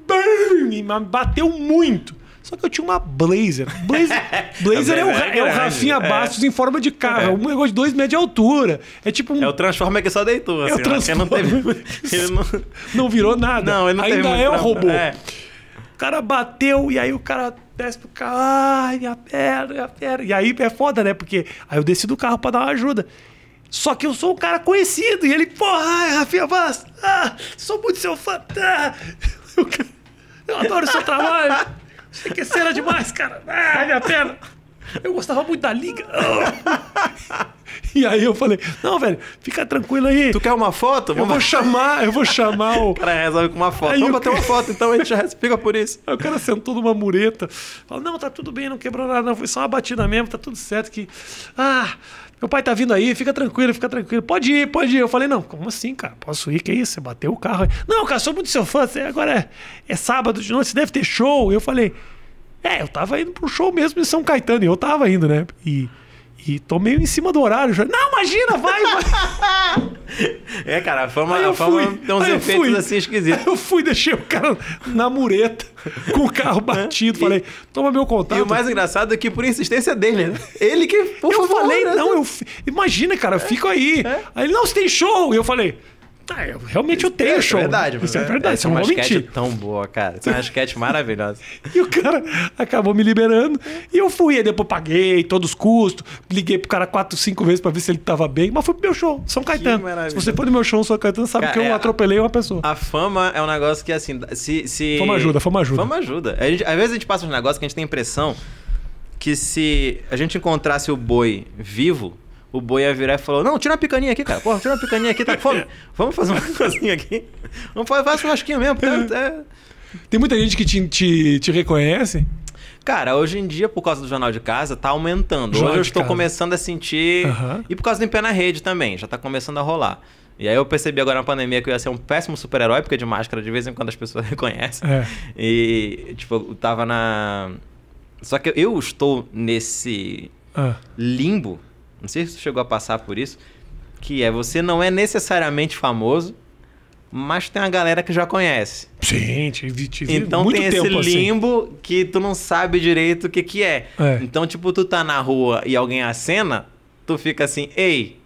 S1: Bam! Bateu muito. Só que eu tinha uma Blazer. Blazer, blazer é, o, é, é o Rafinha é. Bastos em forma de carro. É um negócio de dois metros de altura. É tipo um... É o
S2: Transformer que só deitou. Assim, é o Transformer. Assim, né? Ele não, teve... não... não virou nada. Não, ele não Ainda teve é o robô. É. O cara bateu e aí o cara
S1: desce pro carro. Ai, minha perna, minha perna. E aí é foda, né? Porque aí eu desci do carro pra dar uma ajuda. Só que eu sou um cara conhecido. E ele, porra, ai, Rafinha Bastos, ah, sou muito seu fã. Ah. Eu adoro seu trabalho. Achei que era demais, cara. Ah, minha perna. Eu gostava muito da liga. e aí eu falei, não, velho, fica tranquilo aí. Tu quer uma foto? Vamos... Eu vou chamar, eu vou chamar o. O cara resolve com uma foto. Aí Vamos bater uma foto, então a gente já explica por isso. Aí o cara sentou numa mureta. Falou, não, tá tudo bem, não quebrou nada, não. Foi só uma batida mesmo, tá tudo certo. Que. Ah, meu pai tá vindo aí, fica tranquilo, fica tranquilo. Pode ir, pode ir. Eu falei, não, como assim, cara? Posso ir? Que isso? Você bateu o carro. Não, cara, sou muito seu fã. Agora é, é sábado de noite, você deve ter show. Eu falei, é, eu tava indo pro show mesmo em São Caetano, e eu tava indo, né? E, e tô meio em cima do horário. Já. Não, imagina, vai, vai.
S2: É, cara, a fama, a fama fui, tem uns efeitos fui, assim esquisitos. eu fui, deixei o cara
S1: na mureta, com o carro né? batido. falei, toma meu contato. E o mais engraçado é que por insistência dele, né? Ele que, por eu favor. falei, né? não, eu... Imagina, cara, eu é, fico aí. É? Aí ele, não, você tem show. E eu falei eu, tá, é, realmente eu tenho é, show. É verdade, né? Isso é verdade, isso é uma sketch é mentir.
S2: tão boa, cara. Isso é uma esquete maravilhosa.
S1: e o cara acabou me liberando. E eu fui, aí depois paguei todos os custos, liguei pro cara quatro, cinco vezes para ver se ele tava bem, mas fui pro meu show, São Caetano. Se você for no meu show, São Caetano, sabe cara, que eu é, atropelei uma pessoa. A
S2: fama é um negócio que, assim, se. se... Fama ajuda, fama ajuda. Fama ajuda. Gente, às vezes a gente passa uns negócios que a gente tem a impressão que se a gente encontrasse o boi vivo, o boi ia virar e falou: Não, tira uma picaninha aqui, cara. Porra, tira uma picaninha aqui, tá com fome. Vamos fazer uma coisinha aqui. Vamos fazer um churrasquinho mesmo. Tá? Uhum. É. Tem muita gente que te, te, te, reconhece? Cara, hoje em dia, por causa do jornal de casa, tá aumentando. Jornal hoje eu estou casa. começando a sentir. Uhum. E por causa do em pé na rede também, já tá começando a rolar. E aí eu percebi agora na pandemia que eu ia ser um péssimo super-herói, porque de máscara de vez em quando as pessoas reconhecem. É. E, tipo, eu tava na. Só que eu estou nesse ah. limbo não sei se você chegou a passar por isso. Que é, você não é necessariamente famoso, mas tem uma galera que já conhece. Sim, te, te Então tem esse assim. limbo assim. que tu não sabe direito o que, que é. é. Então, tipo, tu tá na rua e alguém acena, tu fica assim, ei,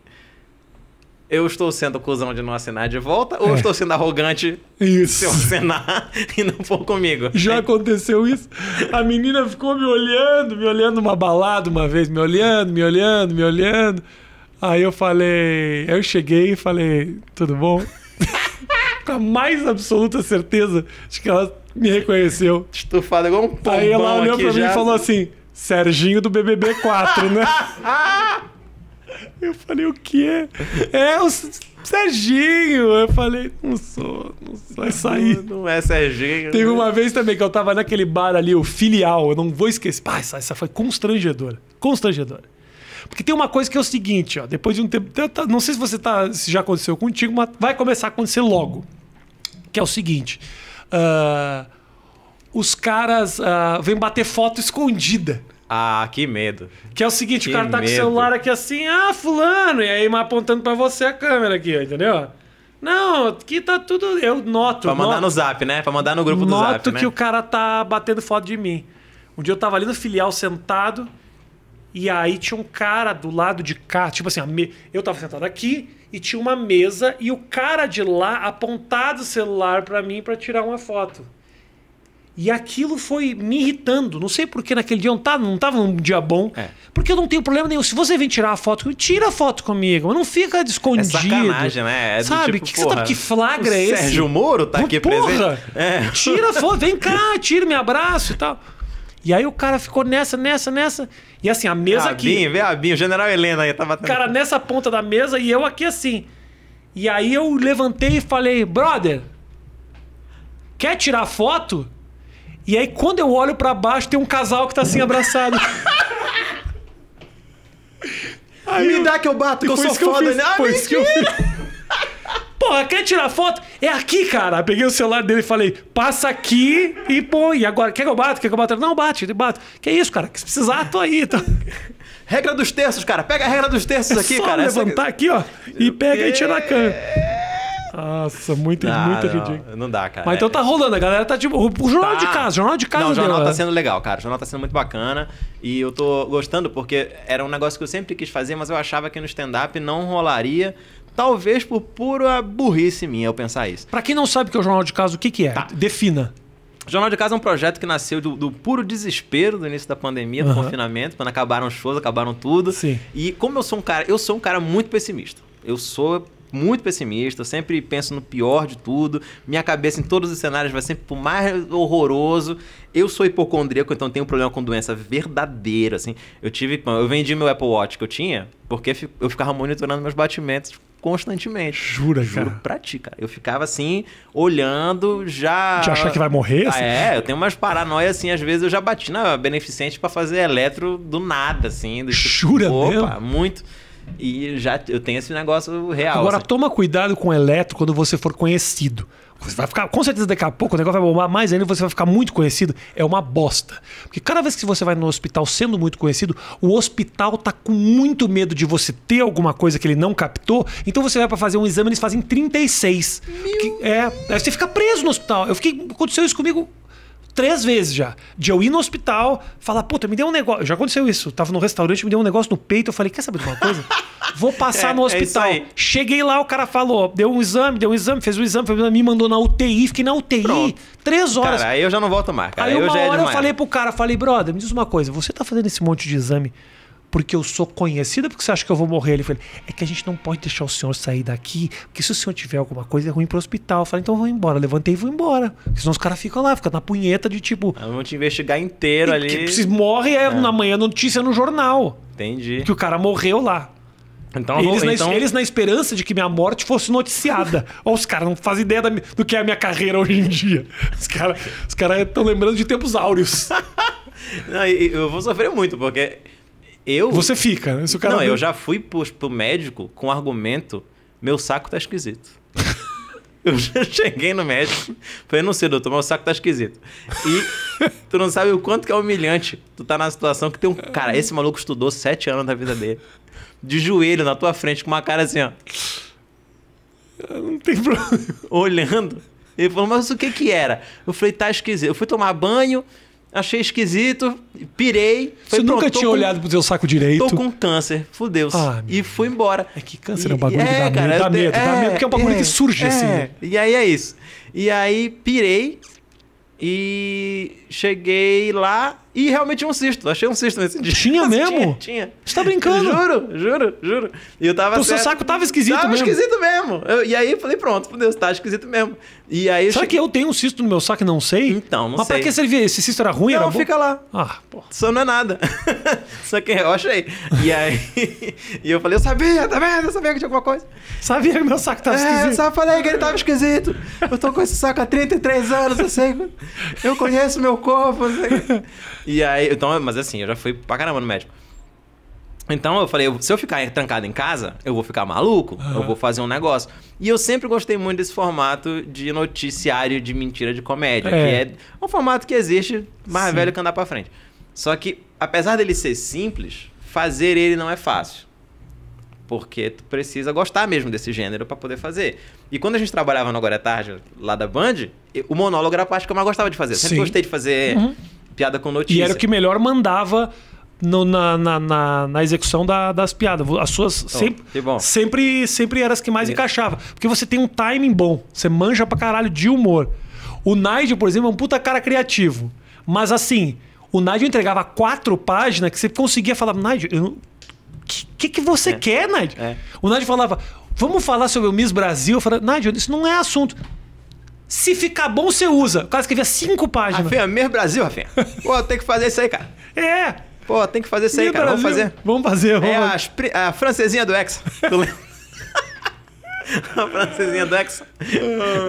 S2: eu estou sendo cuzão de não assinar de volta ou é. estou sendo arrogante isso. se eu assinar e não for comigo? Já
S1: aconteceu isso. A menina ficou me olhando, me olhando uma balada uma vez, me olhando, me olhando, me olhando. Aí eu falei, eu cheguei e falei, tudo bom? Com a mais absoluta certeza de que ela me reconheceu. Estufado igual um pombão Aí ela olhou pra já. mim e falou assim, Serginho do BBB 4, né? Eu falei, o quê? É o Serginho. Eu falei, não sou, não sou, vai sair. Não, não é Serginho. Teve né? uma vez também que eu tava naquele bar ali, o filial, eu não vou esquecer. Pai, essa, essa foi constrangedora. Constrangedora. Porque tem uma coisa que é o seguinte, ó, depois de um tempo. Não sei se você tá. Se já aconteceu contigo, mas vai começar a acontecer logo. Que é o seguinte. Uh, os caras uh, ah, vêm bater foto escondida. Ah, que
S2: medo. Que é o seguinte, que o cara tá medo. com o celular
S1: aqui assim, ah, fulano, e aí apontando para você a câmera aqui, entendeu? Não, que tá tudo. Eu noto. Pra mandar noto, no zap,
S2: né? Pra mandar no grupo do zap. Noto né? que né? o
S1: cara tá batendo foto de mim. Um dia eu tava ali no filial sentado, e aí tinha um cara do lado de cá, tipo assim, me... eu tava sentado aqui e tinha uma mesa, e o cara de lá apontado o celular para mim para tirar uma foto. E aquilo foi me irritando. Não sei porque naquele dia não tava, tá, não tava um dia bom. É. Porque eu não tenho problema nenhum. Se você vem tirar a foto comigo, tira a foto comigo. Mas não fica escondido. É
S2: sacanagem, né? É sabe? Tipo, que, porra, que, flagra é esse? Sérgio Moro tá aqui porra, presente. É. Tira a foto,
S1: vem cá, tira, me abraço e tal. E aí o cara ficou nessa, nessa, nessa. E assim, a mesa Abinho, aqui. Vê
S2: Abinho, o general Helena aí tava. Tá cara
S1: nessa ponta da mesa e eu aqui assim. E aí eu levantei e falei, brother, quer tirar foto? E aí, quando eu olho para baixo, tem um casal que tá assim abraçado.
S2: Aí Me eu... dá que eu bato, que eu sou foda. ah, foi isso que eu fiz.
S1: Porra, né? ah, quer tirar foto? É aqui, cara. Peguei o celular dele e falei, passa aqui e põe. Agora, quer que eu bato? Quer que eu bato? Não, bate, bato. Que isso, cara? Se precisar, tô aí. Tô... Regra dos terços, cara. Pega a regra dos terços é aqui, só cara. levantar Essa... aqui, ó, e pega e tira a câmera. É. Nossa, muito, não, muito não, ridículo. Não dá, cara. Mas então tá é, é. rolando, a galera tá tipo. O jornal tá. de casa, jornal de casa. Não, o jornal dela. tá é.
S2: sendo legal, cara. O jornal tá sendo muito bacana. E eu tô gostando porque era um negócio que eu sempre quis fazer, mas eu achava que no stand-up não rolaria. Talvez por pura burrice minha eu pensar isso.
S1: Pra quem não sabe o que é o jornal de casa, o que, que é? Tá. Defina.
S2: O Jornal de Casa é um projeto que nasceu do, do puro desespero do início da pandemia, do uhum. confinamento, quando acabaram os shows, acabaram tudo. Sim. E como eu sou um cara, eu sou um cara muito pessimista. Eu sou muito pessimista, sempre penso no pior de tudo. Minha cabeça em todos os cenários vai sempre pro mais horroroso. Eu sou hipocondríaco, então tenho um problema com doença verdadeira, assim. Eu tive, eu vendi meu Apple Watch que eu tinha, porque eu ficava monitorando meus batimentos constantemente. Jura, Juro pra ti, cara. Eu ficava assim, olhando, já. De achar que vai morrer? Ah, assim? Ah, é, eu tenho umas paranoias assim, às vezes eu já bati na beneficente para fazer eletro do nada, assim. Do tipo, Jura, Opa, mesmo? muito. E já eu tenho esse negócio real. Agora, assim.
S1: toma cuidado com o elétrico quando você for conhecido. Você vai ficar, com certeza, daqui a pouco o negócio vai bombar mais ainda você vai ficar muito conhecido. É uma bosta. Porque cada vez que você vai no hospital sendo muito conhecido, o hospital tá com muito medo de você ter alguma coisa que ele não captou. Então você vai para fazer um exame, eles fazem 36. Meu... Que, é, aí você fica preso no hospital. Eu fiquei, aconteceu isso comigo três vezes já. De eu ir no hospital, falar, puta, me deu um negócio. Já aconteceu isso. tava no restaurante, me deu um negócio no peito. Eu falei, quer saber de uma coisa? Vou passar é, no é hospital. É Cheguei lá, o cara falou, deu um exame, deu um exame, fez um exame, fez um exame me mandou na UTI, fiquei na UTI. Pronto. Três horas. Cara, aí
S2: eu já não volto mais, cara. Aí, aí uma é hora é eu falei
S1: pro cara, falei, brother, me diz uma coisa, você tá fazendo esse monte de exame porque eu sou conhecida, porque você acha que eu vou morrer? Ele falou, é que a gente não pode deixar o senhor sair daqui, porque se o senhor tiver alguma coisa é ruim pro hospital. Eu falei, então eu vou embora. levantei e vou embora. senão os caras ficam lá, ficam na punheta de tipo.
S2: vamos te investigar inteiro ali. Que, se morre
S1: é, é. na manhã notícia no jornal. Entendi. Que o cara morreu lá. Então, eles, vou, então... na, eles na esperança de que minha morte fosse noticiada. Ou os caras não fazem ideia da, do que é a minha carreira hoje em dia. Os caras os cara estão lembrando de tempos áureos.
S2: não, eu vou sofrer muito, porque eu. Você fica, né? o cara não, eu já fui pro, pro médico com o argumento: meu saco tá esquisito. eu já cheguei no médico, falei, não sei, doutor, meu saco tá esquisito. E tu não sabe o quanto que é humilhante. Tu tá na situação que tem um. Cara, esse maluco estudou sete anos da vida dele. De joelho na tua frente, com uma cara assim, ó. Não tem problema. Olhando. Ele falou, mas o que que era? Eu falei, tá esquisito. Eu fui tomar banho, achei esquisito, pirei. Você nunca tinha com, olhado pro
S1: seu saco direito? Tô com
S2: câncer, fudeu ah, e fui embora. É que câncer e, é um bagulho é, que dá, cara, medo, dá medo, é, dá medo, porque é um bagulho é, que surge é. assim. Né? E aí é isso. E aí pirei e cheguei lá, e realmente é um cisto. Achei um cisto nesse dia. Tinha mesmo? Tinha, tinha.
S1: Você tá brincando? Juro,
S2: juro, juro. E eu tava. o seu saco tava esquisito tava mesmo. Tava
S1: esquisito mesmo. Eu, e aí eu falei, pronto, meu Deus, tá esquisito mesmo. E aí. Será cheguei... que eu tenho um cisto no meu saco e não sei? Então, não Mas sei. Mas pra que servia? Esse cisto era ruim? Não, era fica
S2: lá. Ah, porra. Isso não é nada. Só que é, eu achei. E aí. e eu falei, eu sabia, tá vendo? Eu sabia que tinha alguma coisa. Sabia que meu saco tava é, esquisito. Eu só falei que ele tava esquisito. Eu tô com esse saco há 33 anos, eu sei. Eu conheço meu corpo, eu sei. E aí, então, mas assim, eu já fui pra caramba no médico. Então eu falei, se eu ficar trancado em casa, eu vou ficar maluco, uhum. eu vou fazer um negócio. E eu sempre gostei muito desse formato de noticiário de mentira de comédia, é. que é um formato que existe mais Sim. velho que andar pra frente. Só que, apesar dele ser simples, fazer ele não é fácil. Porque tu precisa gostar mesmo desse gênero para poder fazer. E quando a gente trabalhava no Agora é Tarde, lá da Band, o monólogo era a parte que eu mais gostava de fazer. Eu sempre Sim. gostei de fazer. Uhum piada com notícia. E era o que
S1: melhor mandava no, na, na, na, na, execução da, das piadas. As suas oh, sempre, sempre, sempre eram as que mais encaixavam. Porque você tem um timing bom. Você manja pra caralho de humor. O Nigel, por exemplo, é um puta cara criativo. Mas assim, o Nigel entregava quatro páginas que você conseguia falar, Nigel, o que, que, que, você é. quer, Nigel? É. O Nigel falava, vamos falar sobre o Miss Brasil. Eu falava, Nigel, isso não é assunto. Se ficar bom, você usa. O cara escrevia
S2: cinco páginas. Rafinha, mesmo Brasil, Rafinha. Pô, tem que fazer isso aí, cara. É. Pô, tem que fazer isso aí, cara. Brasil. Vamos fazer. Vamos fazer, é, vamos. É a, a francesinha do Hexa. Do... a francesinha Dexa.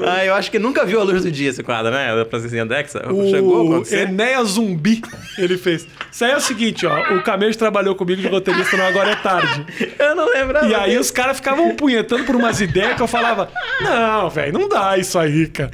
S2: Ah, eu acho que nunca viu a luz do dia esse quadro, né? A francesinha Dexa. O Chegou a
S1: Enéia Zumbi, ele fez. Isso aí é o seguinte, ó. O Camejo trabalhou comigo de roteirista no Agora é Tarde. Eu não lembrava. E aí os caras ficavam punhetando por umas ideias que eu falava, não, velho, não dá isso aí, cara.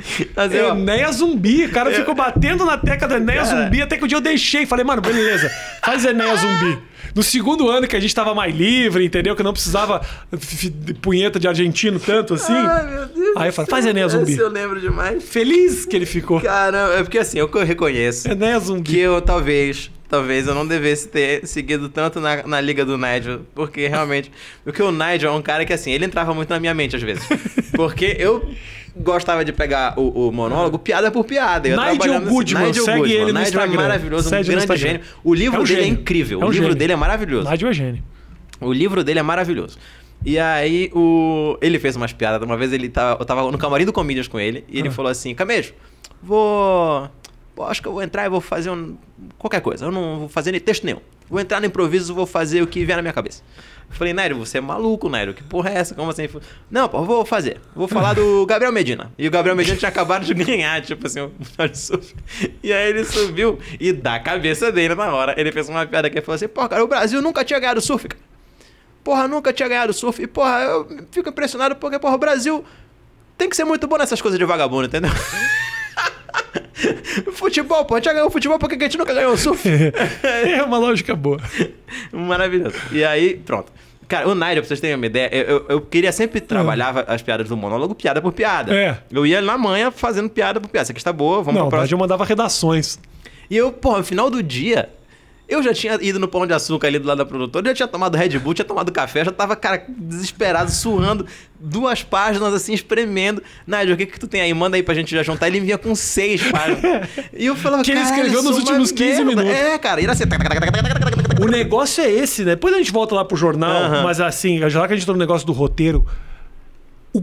S1: eu, Enéia Zumbi. O cara eu... ficou batendo na teca da Enéia cara... Zumbi até que o um dia eu deixei. Falei, mano, beleza, faz Enéia Zumbi. No segundo ano que a gente tava mais livre, entendeu? Que eu não precisava de punheta de argentino
S2: tanto assim. Ai, meu Deus. Aí eu falo, faz Enéia é, Zumbi. eu lembro demais. Feliz que ele ficou. Caramba, é porque assim, eu reconheço. Enéia é, Zumbi. Que eu talvez talvez eu não devesse ter seguido tanto na, na liga do Nigel, porque realmente. Porque o Nigel é um cara que, assim, ele entrava muito na minha mente às vezes. Porque eu gostava de pegar o, o monólogo piada por piada. Eu Nigel assim, Goodman, Nigel segue Goodman. ele no Nigel é Instagram. é maravilhoso, segue um grande gênio. O livro é um dele é gênio. é incrível. É um o livro gênio. dele é maravilhoso. Nigel é gênio. O livro dele é maravilhoso. E aí o... ele fez umas piadas. Uma vez ele tava... eu tava no camarim do Comedians com ele e ele ah. falou assim, Camejo, vou... Pô, acho que eu vou entrar e vou fazer um... qualquer coisa. Eu não vou fazer nem texto nenhum. Vou entrar no improviso vou fazer o que vier na minha cabeça. Eu falei, Nairo, você é maluco, Nairo. Que porra é essa? Como assim? Não, pô, vou fazer. Vou falar do Gabriel Medina. E o Gabriel Medina tinha acabado de ganhar, tipo assim, o Mundial de Surf. E aí ele subiu e da cabeça dele na hora, ele fez uma piada que ele falou assim, Porra, cara, o Brasil nunca tinha ganhado surf, cara. Porra, nunca tinha ganhado surf. E, porra, eu fico impressionado porque, porra, o Brasil tem que ser muito bom nessas coisas de vagabundo, entendeu? futebol, pô, a gente já ganhou futebol, por que a gente nunca ganhou o surf? é uma lógica boa. Maravilhoso. E aí, pronto. Cara, o Nairo, pra vocês terem uma ideia, eu, eu, queria sempre trabalhar ah. as piadas do monólogo piada por piada. É. Eu ia na manhã fazendo piada por piada. Essa aqui está boa, vamos Não, pra próxima. eu mandava redações. E eu, pô, no final do dia, eu já tinha ido no Pão de Açúcar ali do lado da produtora, já tinha tomado Red Bull, tinha tomado café, já tava, cara, desesperado, suando, duas páginas assim, espremendo. Nádia, o que que tu tem aí? Manda aí pra gente já juntar. Ele vinha com seis páginas. E eu falava, que ele escreveu nos últimos 15 merda. minutos. É, cara, e era assim... O negócio
S1: é esse, né? Depois a gente volta lá pro jornal, mas assim, já que a gente tá no negócio do roteiro,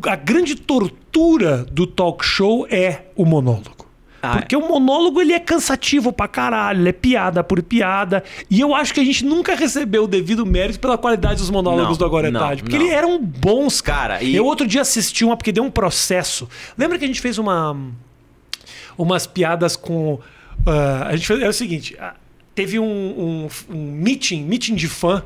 S1: a grande tortura do talk show é o monólogo. Ah, é. porque é. o monólogo ele é cansativo pra caralho, ele é piada por piada. E eu acho que a gente nunca recebeu o devido mérito pela qualidade dos monólogos não, do Agora é não, Tarde. Porque não. eles eram bons, cara. cara e... Eu outro dia assisti uma, porque deu um processo. Lembra que a gente fez uma. umas piadas com. Uh, a gente fez, é o seguinte: ah, teve um, um, um meeting, meeting de fã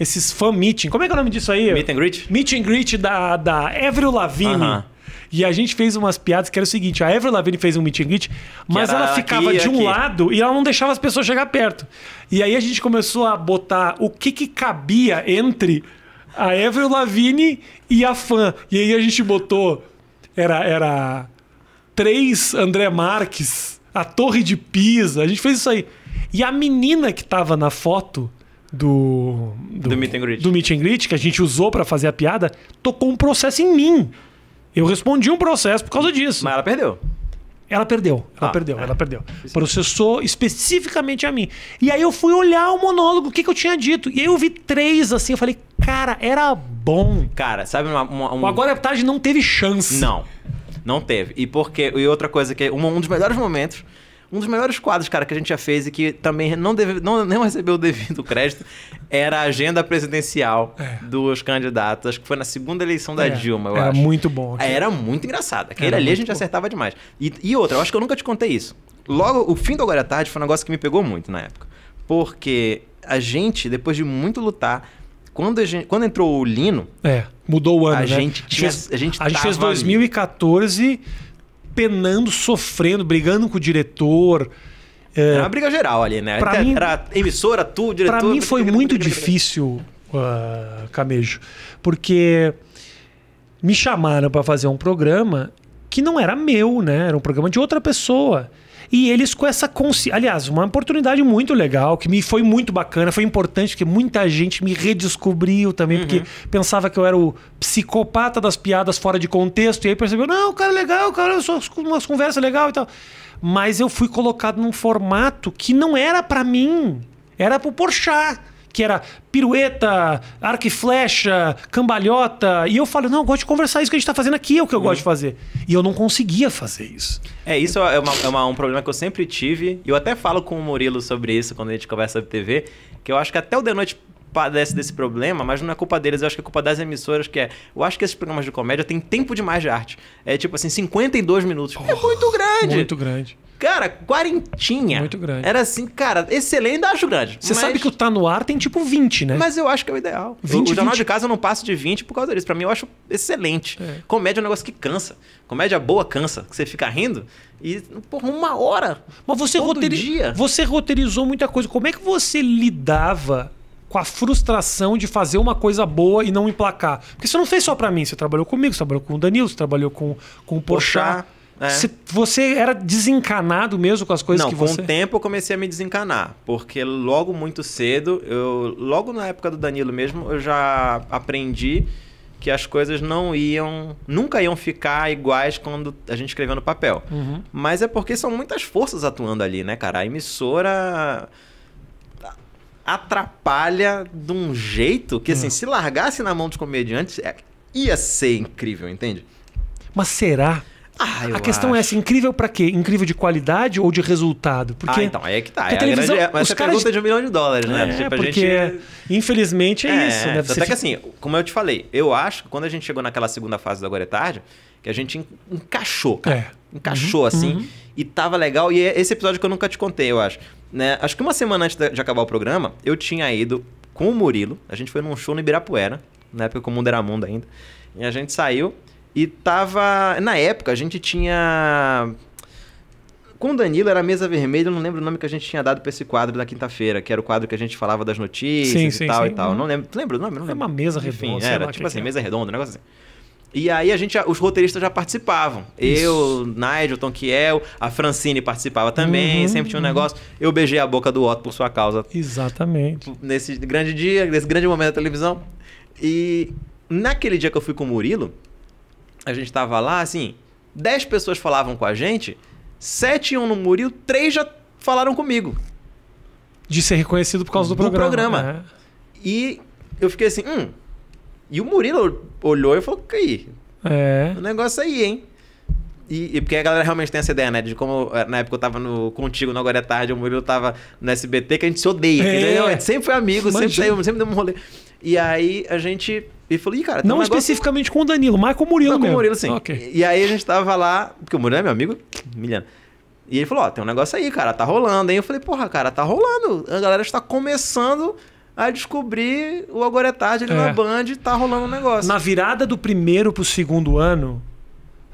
S1: esses fan meeting. Como é que é o nome disso aí? Meet and greet? Meet and greet da, da Avril Lavigne. Uh -huh. E a gente fez umas piadas que era o seguinte: a Evelyn Lavigne fez um meet and greet, mas ela ficava aqui, de um aqui. lado e ela não deixava as pessoas chegar perto. E aí a gente começou a botar o que, que cabia entre a Evelyn Lavigne e a fã. E aí a gente botou. Era. era três André Marques, a Torre de Pisa, a gente fez isso aí. E a menina que tava na foto do. Do, do meet, and greet. do meet and greet, que a gente usou para fazer a piada, tocou um processo em mim. Eu respondi um processo por causa disso. Mas ela perdeu. Ela perdeu, ela ah, perdeu, é. ela perdeu. Processou especificamente a mim. E aí eu fui olhar o monólogo, o que, que eu tinha dito. E aí eu vi três assim, eu falei, cara, era bom.
S2: Cara, sabe uma. uma um... O Agora é tarde não teve chance. Não, não teve. E porque. E outra coisa que. É, um dos melhores momentos um dos melhores quadros, cara, que a gente já fez e que também não, deve, não, não recebeu o devido crédito era a agenda presidencial é. dos candidatos. Acho que foi na segunda eleição da é. Dilma, eu era acho. Era
S1: muito bom. É,
S2: era muito engraçado. Aquele ali a gente bom. acertava demais. E, e outra, eu acho que eu nunca te contei isso. Logo, o fim do Agora à é Tarde foi um negócio que me pegou muito na época. Porque a gente, depois de muito lutar, quando, gente, quando entrou o Lino.
S1: É, mudou o ano. A né? gente
S2: tinha. A gente, a gente, a gente fez
S1: 2014. Ali penando, sofrendo, brigando com o diretor. É, era uma briga geral ali, né? Pra mim,
S2: era emissora, tu, diretor. Para mim foi muito
S1: difícil, uh, Camejo, porque me chamaram para fazer um programa que não era meu, né? Era um programa de outra pessoa. E eles com essa consciência. Aliás, uma oportunidade muito legal, que me foi muito bacana, foi importante, porque muita gente me redescobriu também, uhum. porque pensava que eu era o psicopata das piadas fora de contexto, e aí percebeu, não, o cara, é legal, cara, eu sou umas conversas legal e tal. Mas eu fui colocado num formato que não era para mim, era pro Porchat que era pirueta, arco e flecha, cambalhota. E eu falo, não, eu gosto de conversar é isso que a gente tá fazendo aqui, é o que eu uhum. gosto de uhum. fazer. E eu não conseguia fazer isso.
S2: É, isso é, uma, é uma, um problema que eu sempre tive. Eu até falo com o Murilo sobre isso quando a gente conversa sobre TV, que eu acho que até o The Noite padece desse problema, mas não é culpa deles, eu acho que é culpa das emissoras, que é. Eu acho que esses programas de comédia têm tempo demais de arte. É tipo assim, 52 minutos. É oh, é
S1: muito grande. Muito
S2: grande. Cara, quarentinha. Muito grande. Era assim, cara, excelente, ainda acho grande. Você mas... sabe que o Tá No Ar tem tipo 20, né? Mas eu acho que é o ideal. 20, o, o Jornal 20. de Casa eu não passo de 20 por causa disso. Pra mim eu acho excelente. É. Comédia é um negócio que cansa. Comédia boa cansa, que você fica rindo e, porra, uma hora. Mas você, dia. você roteirizou muita coisa. Como é que você lidava
S1: com a frustração de fazer uma coisa boa e não emplacar. Porque você não fez só para mim, você trabalhou comigo, você trabalhou com o Danilo, você trabalhou com, com o Porchat. Porchat. É. Você, era desencanado mesmo com as coisas Não, que você... Não, com o
S2: tempo eu comecei a me desencanar. Porque logo muito cedo, eu logo na época do Danilo mesmo, eu já aprendi que as coisas não iam, nunca iam ficar iguais quando a gente escreveu no papel. Uhum. Mas é porque são muitas forças atuando ali, né, cara? A emissora atrapalha de um jeito que, assim, uhum. assim, se largasse na mão dos comediantes, é, ia ser incrível, entende?
S1: Mas será? Ah, a questão é acho. é essa, incrível para quê? Incrível de qualidade ou de resultado? Porque, ah, então, aí é que tá. Porque é televisão, grande, mas essa pergunta de... É de um
S2: milhão de dólares, né? É, tipo, porque, gente...
S1: infelizmente, é, é isso. Né? Até fica... que assim,
S2: como eu te falei, eu acho que quando a gente chegou naquela segunda fase do Agora é Tarde, que a gente encaixou, cara. É. Encaixou, uhum, assim. Uhum. E tava legal. E é esse episódio que eu nunca te contei, eu acho. Né? Acho que uma semana antes de acabar o programa, eu tinha ido com o Murilo. A gente foi num show no Ibirapuera, na época que o mundo era mundo ainda. E a gente saiu e tava. Na época, a gente tinha. Com o Danilo era mesa vermelha, eu não lembro o nome que a gente tinha dado para esse quadro da quinta-feira, que era o quadro que a gente falava das notícias sim, e sim, tal sim. e tal. Não lembro. Tu lembra o nome? Não lembro. Era uma mesa redonda. era tipo assim, é. mesa redonda, um negócio assim. E aí a gente, os roteiristas já participavam. Isso. Eu, Nigel, Tom Kiel, a Francine participava também, uhum, sempre tinha um uhum. negócio. Eu beijei a boca do Otto por sua causa. Exatamente. Tipo, nesse grande dia, nesse grande momento da televisão. E naquele dia que eu fui com o Murilo, a gente tava lá, assim, 10 pessoas falavam com a gente, 7 iam no Murilo, 3 já falaram comigo. De ser reconhecido por causa do, do programa. programa. É. E eu fiquei assim, hum. E o Murilo olhou e falou, é aí, é. o negócio é aí, hein? E, e, porque a galera realmente tem essa ideia, né? De como eh, na época eu tava no, contigo no Agora é Tarde, o Murilo tava no SBT, que a gente se odeia. É. Entendeu? A gente sempre foi amigo, sempre, sempre deu um rolê. E aí a gente e falou, ih, cara, tá Não um especificamente negócio... com o Danilo, mas com o Murilo Não, mesmo. com o Murilo, sim. Okay. E aí a gente tava lá, porque o Murilo é meu amigo, milhano. E ele falou, ó, tem um negócio aí, cara, tá rolando. Aí eu falei, porra, cara, tá rolando. A galera está começando a descobrir o Agora é Tarde ali é. na Band, tá rolando um negócio. Na virada do primeiro pro segundo
S1: ano,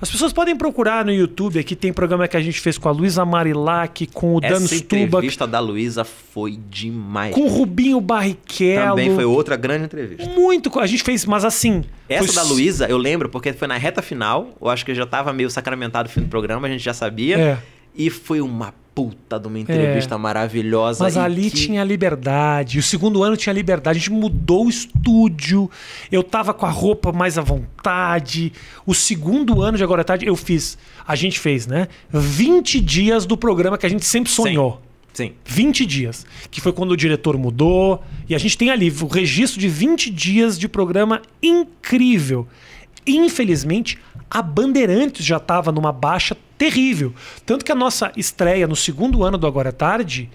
S1: as pessoas podem procurar no YouTube, aqui tem programa que a gente fez com a Luísa Marilac, com o Dano Stuba. A
S2: entrevista da Luísa foi demais. Com o
S1: Rubinho Barrichello. Também foi outra
S2: grande entrevista.
S1: Muito, a gente fez, mas assim... Essa foi... da
S2: Luísa, eu lembro, porque foi na reta final, eu acho que já estava meio sacramentado o fim do programa, a gente já sabia. É. E foi uma puta de uma é. entrevista é. maravilhosa. Mas ali que...
S1: tinha liberdade. O segundo ano tinha liberdade. A gente mudou o estúdio. Eu tava com a roupa mais à vontade. O segundo ano de Agora é Tarde, eu fiz. A gente fez, né? 20 dias do programa que a gente sempre sonhou. Sim. Sim. 20 dias. Que foi quando o diretor mudou. E a gente tem ali o registro de 20 dias de programa incrível. Infelizmente, a Bandeirantes já estava numa baixa terrível. Tanto que a nossa estreia no segundo ano do Agora é Tarde,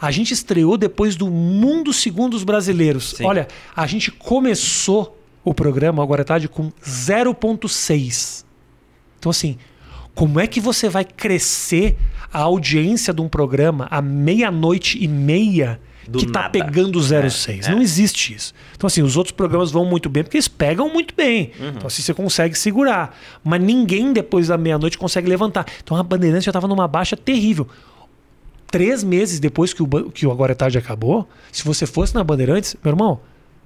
S1: a gente estreou depois do Mundo Segundo os Brasileiros. Sim. Olha, a gente começou o programa Agora é Tarde com 0,6. Então, assim, como é que você vai crescer a audiência de um programa à meia-noite e meia do que tá pegando 0,6. É, é. Não existe isso. Então, assim, os outros programas vão muito bem porque eles pegam muito bem. Uhum. Então, assim, você consegue segurar. Mas ninguém depois da meia-noite consegue levantar. Então, a Bandeirantes já estava numa baixa terrível três meses depois que o, que o Agora é Tarde acabou, se você fosse na Bandeirantes, meu irmão,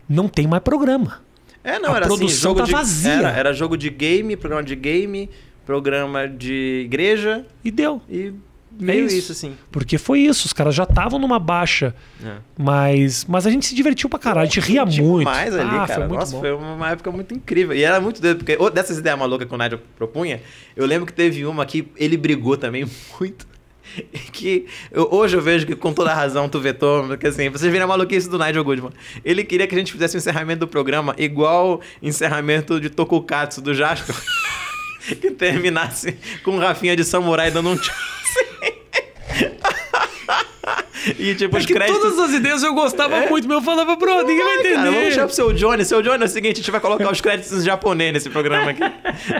S1: não tem mais programa.
S2: É, não, a era assim, produção assim, tá de, vazia. Era, era, jogo de game, programa de game, programa de igreja.
S1: E deu. E é meio isso, isso assim. Porque foi isso, os caras já estavam numa baixa. É. Mas, mas a gente se divertiu pra caralho, a gente ria muito. muito. ali, ah, cara. Foi muito Nossa, bom. foi
S2: uma época muito incrível. E era muito doido, porque dessas ideias malucas que o Nigel propunha, eu lembro que teve uma que ele brigou também muito que eu, hoje eu vejo que com toda razão tu vetou, porque assim, vocês viram a maluquice do Nigel Goodman. Ele queria que a gente fizesse o encerramento do programa igual encerramento de Tokukatsu do Jasper, que terminasse com o Rafinha de Samurai dando um tchau e tipo, é os créditos... todas as ideias eu gostava é? muito, mas
S1: eu falava, bro, ninguém vai entender. Cara, vamos chamar pro
S2: seu Johnny. Seu Johnny é o seguinte, a gente vai colocar os créditos em japonês nesse programa aqui.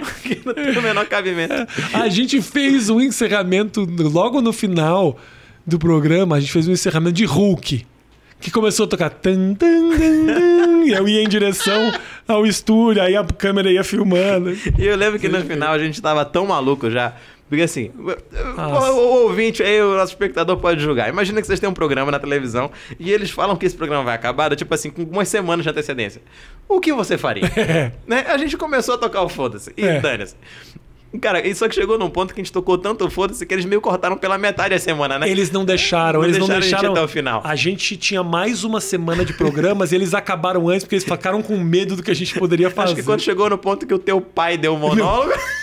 S2: Porque não tem o menor cabimento.
S1: A gente fez um encerramento logo no final do programa, a gente fez um encerramento de Hulk que começou a tocar tan, tan, tan, e eu ia em direção ao estúdio, aí a câmera ia filmando.
S2: E eu lembro que no final a gente tava tão maluco já, porque assim, o, o ouvinte aí, o nosso espectador pode julgar. Imagina que vocês têm um programa na televisão e eles falam que esse programa vai acabar, tipo assim, com umas semanas de antecedência. O que você faria? É. né? A gente começou a tocar o foda-se. E é. dane-se. Cara, isso só que chegou num ponto que a gente tocou tanto foda-se que eles meio cortaram pela metade a semana, né? Eles não deixaram, não eles deixaram não deixaram. A gente até o final.
S1: A gente tinha mais uma semana de programas e eles acabaram antes porque eles ficaram com medo do que a gente poderia fazer. Acho que quando chegou
S2: no ponto que o teu pai deu um monólogo. Meu...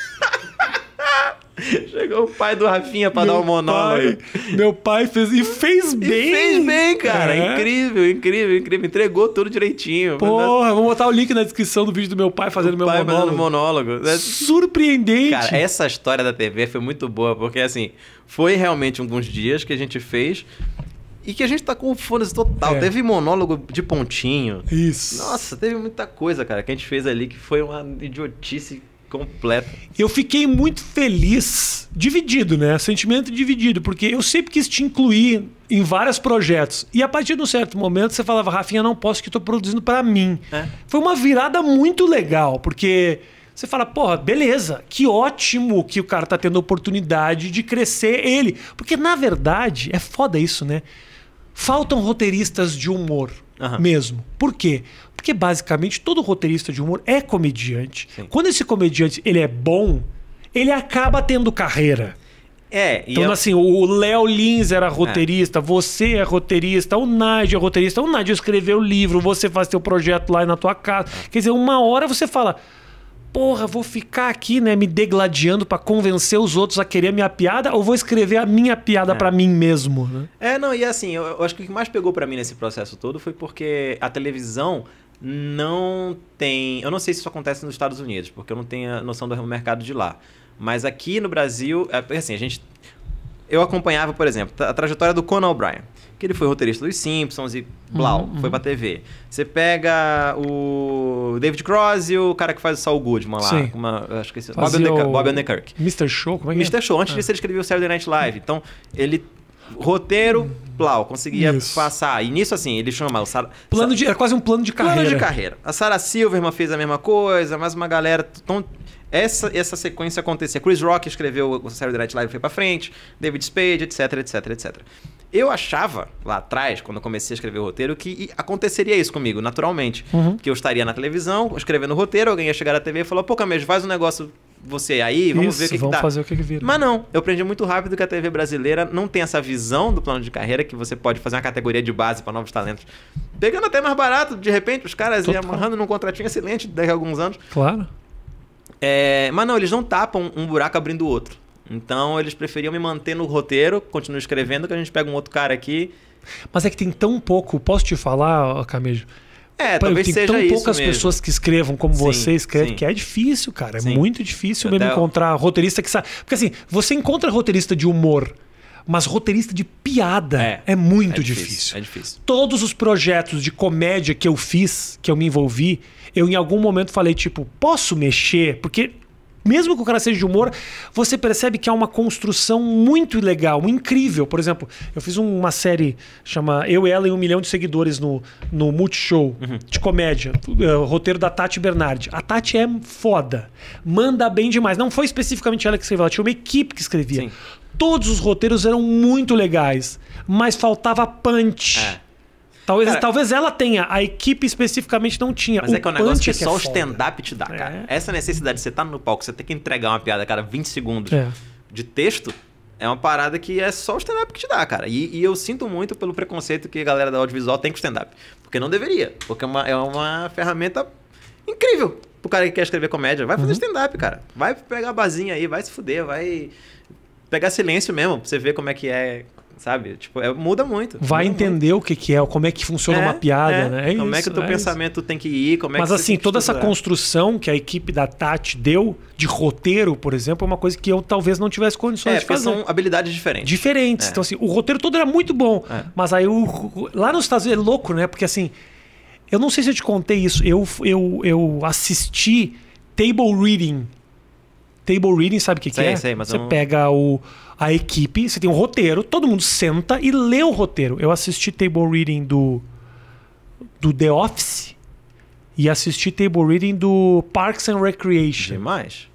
S2: Chegou o pai do Rafinha pra meu dar um monólogo. Pai, meu pai fez. E fez bem. E fez bem, cara. É. Incrível, incrível, incrível. Entregou tudo direitinho. Porra,
S1: vou botar o link na descrição do vídeo do meu pai fazendo o meu pai monólogo. Fazendo
S2: monólogo. É Surpreendente. Cara, essa história da TV foi muito boa, porque assim, foi realmente alguns dias que a gente fez. E que a gente tá com o fones total. É. Teve monólogo de pontinho. Isso. Nossa, teve muita coisa, cara, que a gente fez ali que foi uma idiotice completo.
S1: Eu fiquei muito feliz, dividido, né? Sentimento dividido, porque eu sempre quis te incluir em vários projetos. E a partir de um certo momento você falava, Rafinha, não posso que estou produzindo para mim. É. Foi uma virada muito legal, porque você fala, porra, beleza, que ótimo que o cara tá tendo a oportunidade de crescer ele. Porque, na verdade, é foda isso, né? Faltam roteiristas de humor uhum. mesmo. Por quê? Porque basicamente todo roteirista de humor é comediante. Sim. Quando esse comediante ele é bom, ele acaba tendo carreira.
S2: É, então, eu... É
S1: assim, o Léo Lins era roteirista, é. você é roteirista, o Nádia é roteirista, o Nádia escreveu o livro, você faz seu projeto lá na tua casa. É. Quer dizer, uma hora você fala, porra, vou ficar aqui, né, me degladiando para convencer os outros a querer a minha piada ou vou escrever a minha piada é. para mim mesmo, né?
S2: É, não, e assim, eu, eu acho que o que mais pegou para mim nesse processo todo foi porque a televisão não tem. Eu não sei se isso acontece nos Estados Unidos, porque eu não tenho a noção do mercado de lá. Mas aqui no Brasil, é, assim, a gente. Eu acompanhava, por exemplo, a trajetória do Conan O'Brien, que ele foi roteirista dos Simpsons e blau, uhum, foi uhum. pra TV. Você pega o David Cross e o cara que faz o Saul Goodman lá, Sim. uma, acho que é Bob, Underk o... Bob Underkirk. Mr. Show, como é que é? Mr. Show, antes ah. disso é. ele escreveu o Saturday Night Live. Então, ele roteiro, plau, conseguia Isso. passar. E nisso, assim, ele chama o Sara. Plano de, era quase um plano de carreira. Plano de carreira. A Sarah Silverman fez a mesma coisa, mas uma galera. Tão, essa, essa sequência acontecia. Chris Rock escreveu o Saturday Night Live foi pra frente, David Spade, etc, etc, etc. Eu achava, lá atrás, quando eu comecei a escrever o roteiro, que aconteceria isso comigo, naturalmente. Uhum. Que eu estaria na televisão, escrevendo o roteiro, alguém ia chegar na TV e falar, pô, Camejo, faz um negócio você aí, vamos Isso, ver o que, vamos que dá. fazer o que, que vira. Mas não, eu aprendi muito rápido que a TV brasileira não tem essa visão do plano de carreira que você pode fazer uma categoria de base para novos talentos. Pegando até mais barato, de repente, os caras Total. amarrando num contratinho excelente daqui a alguns anos. Claro. É, mas não, eles não tapam um buraco abrindo o outro. Então eles preferiam me manter no roteiro, continuo escrevendo, que a gente pega um outro cara aqui.
S1: Mas é que tem tão pouco, posso te falar, Camejo?
S2: É, Pô, talvez tem seja tão poucas mesmo. pessoas
S1: que escrevam como sim, você escreve, sim. que é difícil, cara. É sim. muito difícil mesmo Até encontrar roteirista que sabe. Porque assim, você encontra roteirista de humor, mas roteirista de piada é, é muito é difícil, difícil. É difícil. Todos os projetos de comédia que eu fiz, que eu me envolvi, eu em algum momento falei, tipo, posso mexer? Porque mesmo que o cara seja de humor, você percebe que há uma construção muito legal, incrível. Por exemplo, eu fiz uma série chama Eu, Ela e um Milhão de Seguidores no, no Multishow uhum. de comédia, eh, roteiro da Tati Bernardi. A Tati é foda, manda bem demais. Não foi especificamente ela que escreveu, ela tinha uma equipe que escrevia. Sim. Todos os roteiros eram muito legais, mas faltava punch. É. Talvez, cara, talvez ela tenha, a equipe especificamente não tinha. Mas o é que é um negócio que, é só o stand-up
S2: te dá, é. cara. Essa necessidade de você estar tá no palco, você ter que entregar uma piada, cara, 20 segundos é. de texto, é uma parada que é só o stand-up que te dá, cara. E, e, eu sinto muito pelo preconceito que a galera da audiovisual tem com stand-up. Porque não deveria. Porque é uma, é uma ferramenta incrível pro cara que quer escrever comédia. Vai fazer uhum. stand-up, cara. Vai pegar a bazinha aí, vai se fuder, vai pegar silêncio mesmo, pra você ver como é que é sabe? Tipo, é, muda muito. Vai
S1: muda entender muito. o que, que é, como é que funciona é, uma piada, é. né? É como isso, é que o teu é pensamento
S2: isso. tem que ir, como é Mas assim, toda essa
S1: construção que a equipe da Tati deu de roteiro, por exemplo, é uma coisa que eu talvez não tivesse condições é, de fazer. são
S2: habilidades diferentes. Diferentes. É. Então assim, o
S1: roteiro todo era muito bom, mas aí o, lá nos Estados Unidos é louco, né? Porque assim, eu não sei se eu te contei isso, eu eu, eu assisti table reading. Table reading, sabe o que, sei, que é? Sei, mas Você não... pega o a equipe, você tem um roteiro, todo mundo senta e lê o roteiro. Eu assisti table reading do, do The Office e assisti table reading do Parks and Recreation. Demais.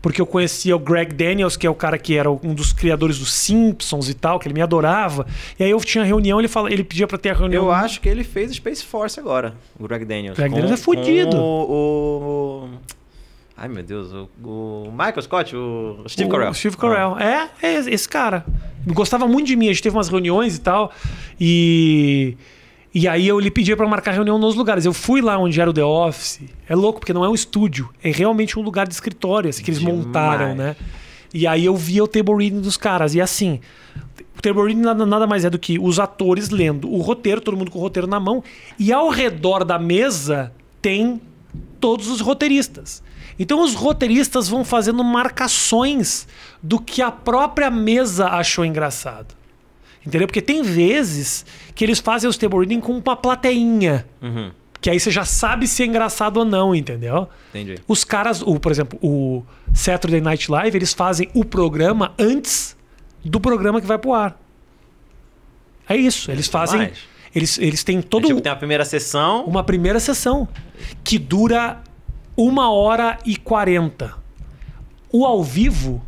S1: Porque eu conhecia o Greg Daniels, que é o cara que era um dos criadores dos Simpsons e tal, que ele me adorava. E aí eu tinha reunião, ele fala, ele pedia para ter a reunião.
S2: Eu acho que ele fez Space Force agora, o Greg Daniels. Greg com, Daniels é fodido. O, o, Ai, meu Deus, o, o Michael Scott, o Steve Carell. O
S1: Steve Carell, ah. é, é esse cara. Gostava muito de mim, a gente teve umas reuniões e tal, e... E aí eu lhe pedi para marcar reunião nos lugares. Eu fui lá onde era o The Office. É louco, porque não é um estúdio. É realmente um lugar de escritório, assim, que eles Demais. montaram, né? E aí eu via o table reading dos caras. E assim, o table reading nada, nada mais é do que os atores lendo o roteiro, todo mundo com o roteiro na mão. E ao redor da mesa tem todos os roteiristas. Então os roteiristas vão fazendo marcações do que a própria mesa achou engraçado. Entendeu? Porque tem vezes que eles fazem os table reading com uma plateinha. Uhum. Que aí você já sabe se é engraçado ou não, entendeu? Entendi. Os caras, o, por exemplo, o Saturday Night Live, eles fazem o programa antes do programa que vai pro ar. É isso. Eles é fazem. Eles, eles têm todo. É
S2: tipo, tem uma primeira sessão.
S1: Uma primeira sessão. Que dura uma hora e quarenta. O ao vivo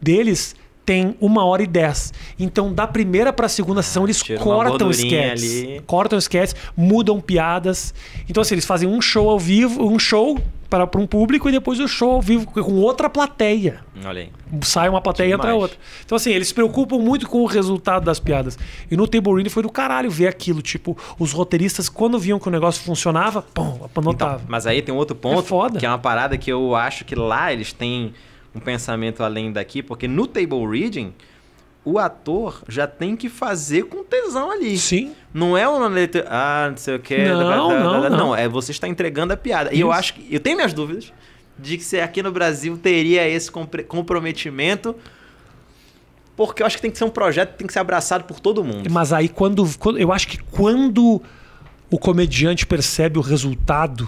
S1: deles tem uma hora e dez. Então, da primeira para a segunda sessão, eles cortam sketches. Cortam sketches, mudam piadas. Então, assim, eles fazem um show ao vivo, um show para, para um público e depois o show ao vivo com outra plateia. Olha aí. Sai uma plateia e entra outra. Então, assim, eles se preocupam muito com o resultado das piadas. E no Table foi do caralho ver aquilo. Tipo, os roteiristas, quando viam que o negócio funcionava, pum, anotava. Então,
S2: mas aí tem um outro é ponto, é que é uma parada que eu acho que lá eles têm um pensamento além daqui, porque no table reading o ator já tem que fazer com tesão ali. Sim. Não é uma letra ah, não sei o quê. Não, não, não, não. é você está entregando a piada. Isso. E eu acho que eu tenho minhas dúvidas de que se aqui no Brasil teria esse comprometimento porque eu acho que tem que ser um projeto que tem que ser abraçado por todo mundo.
S1: Mas aí quando, quando eu acho que quando o comediante percebe o resultado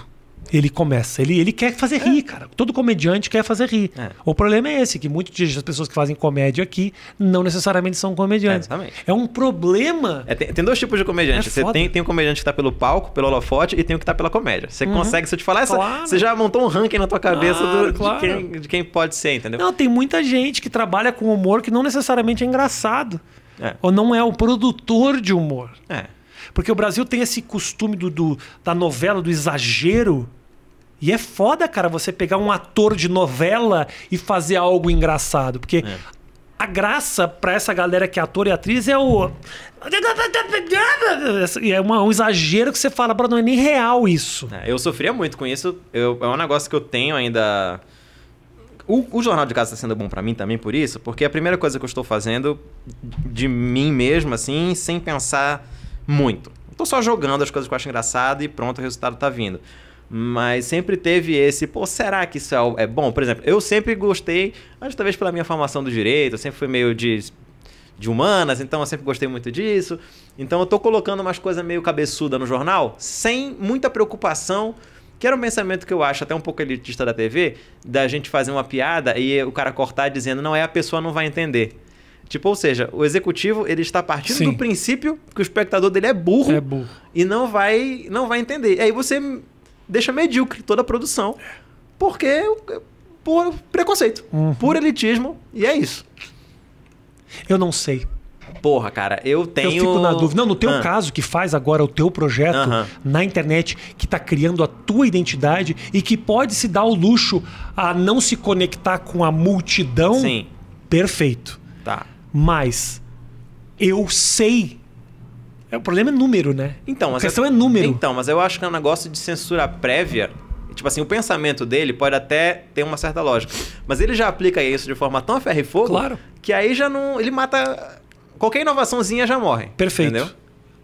S1: ele começa. Ele, ele quer fazer rir, é. cara. Todo comediante quer fazer rir. É. O problema é esse, que muitas das pessoas que fazem comédia aqui não necessariamente são comediantes. É, é um problema.
S2: É, tem, tem, dois tipos de comediante. É você tem, tem o um comediante que tá pelo palco, pelo holofote, e tem o que tá pela comédia. Você uhum. consegue, se eu te falar, claro. você já montou um ranking na tua cabeça claro, do, claro. De, quem, de quem pode ser, entendeu? Não,
S1: tem muita gente que trabalha com humor que não necessariamente é engraçado. Ou não é o produtor de humor. É. Porque o Brasil tem esse costume do, do da novela, do exagero. E é foda, cara, você pegar um ator de novela e fazer algo engraçado. Porque é. a graça para essa galera que é ator e atriz é o. É uma, um exagero que você fala, para não é nem real isso.
S2: É, eu sofria muito com isso. Eu, é um negócio que eu tenho ainda. O, o, jornal de casa está sendo bom para mim também por isso, porque é a primeira coisa que eu estou fazendo de mim mesmo, assim, sem pensar muito. Estou só jogando as coisas que eu acho engraçado e pronto, o resultado está vindo. Mas sempre teve esse, pô, será que isso é, é bom? Por exemplo, eu sempre gostei, acho talvez pela minha formação do direito, eu sempre fui meio de de humanas, então eu sempre gostei muito disso. Então eu tô colocando umas coisas meio cabeçuda no jornal, sem muita preocupação, que era um pensamento que eu acho até um pouco elitista da TV, da gente fazer uma piada e o cara cortar dizendo, não, é a pessoa não vai entender. Tipo, ou seja, o executivo ele está partindo Sim. do princípio que o espectador dele é burro, é burro, e não vai não vai entender. E aí você deixa medíocre toda a produção porque por preconceito, uhum. por elitismo e é isso. Eu não sei. Porra, cara, eu tenho. Eu fico na dúvida. Não, no teu ah. caso,
S1: que faz agora o teu projeto uh -huh. na internet, que está criando a tua identidade e que pode se dar o luxo a não se conectar com a multidão. Sim. Perfeito. Tá. Mas eu sei. É o problema é número, né?
S2: Então, a questão é número. Então, mas eu acho que é um negócio de censura prévia. Tipo assim, o pensamento dele pode até ter uma certa lógica. Mas ele já aplica isso de forma tão ferro e fogo claro. que aí já não. Ele mata. Qualquer inovaçãozinha já morre.
S1: Perfeito. Entendeu?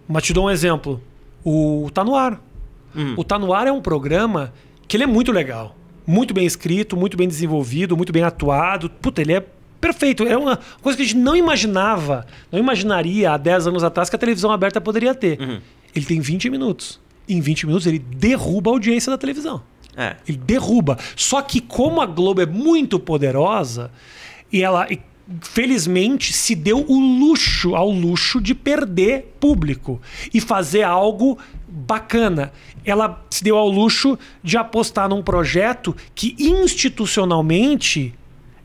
S1: Mas te dou um exemplo. O Tá no Ar. Hum. O Tá no Ar é um programa que ele é muito legal. Muito bem escrito, muito bem desenvolvido, muito bem atuado. Puta, ele é perfeito. Era uma coisa que a gente não imaginava, não imaginaria há 10 anos atrás que a televisão aberta poderia ter. Uhum. Ele tem 20 minutos. Em 20 minutos ele derruba a audiência da televisão. É. Ele derruba. Só que como a Globo é muito poderosa e ela felizmente se deu o luxo ao luxo de perder público e fazer algo bacana. Ela se deu ao luxo de apostar num projeto que institucionalmente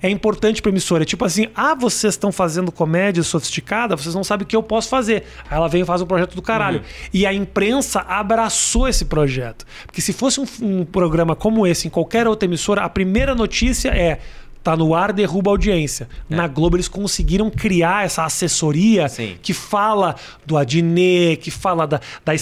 S1: é importante para emissora. É tipo assim, ah, vocês estão fazendo comédia sofisticada, vocês não sabem o que eu posso fazer. Aí ela vem e faz o um projeto do caralho. Uhum. E a imprensa abraçou esse projeto. Porque se fosse um, um programa como esse em qualquer outra emissora, a primeira notícia é tá no ar, derruba a audiência. É. Na Globo eles conseguiram criar essa assessoria Sim. que fala do Adnet, que fala da, da e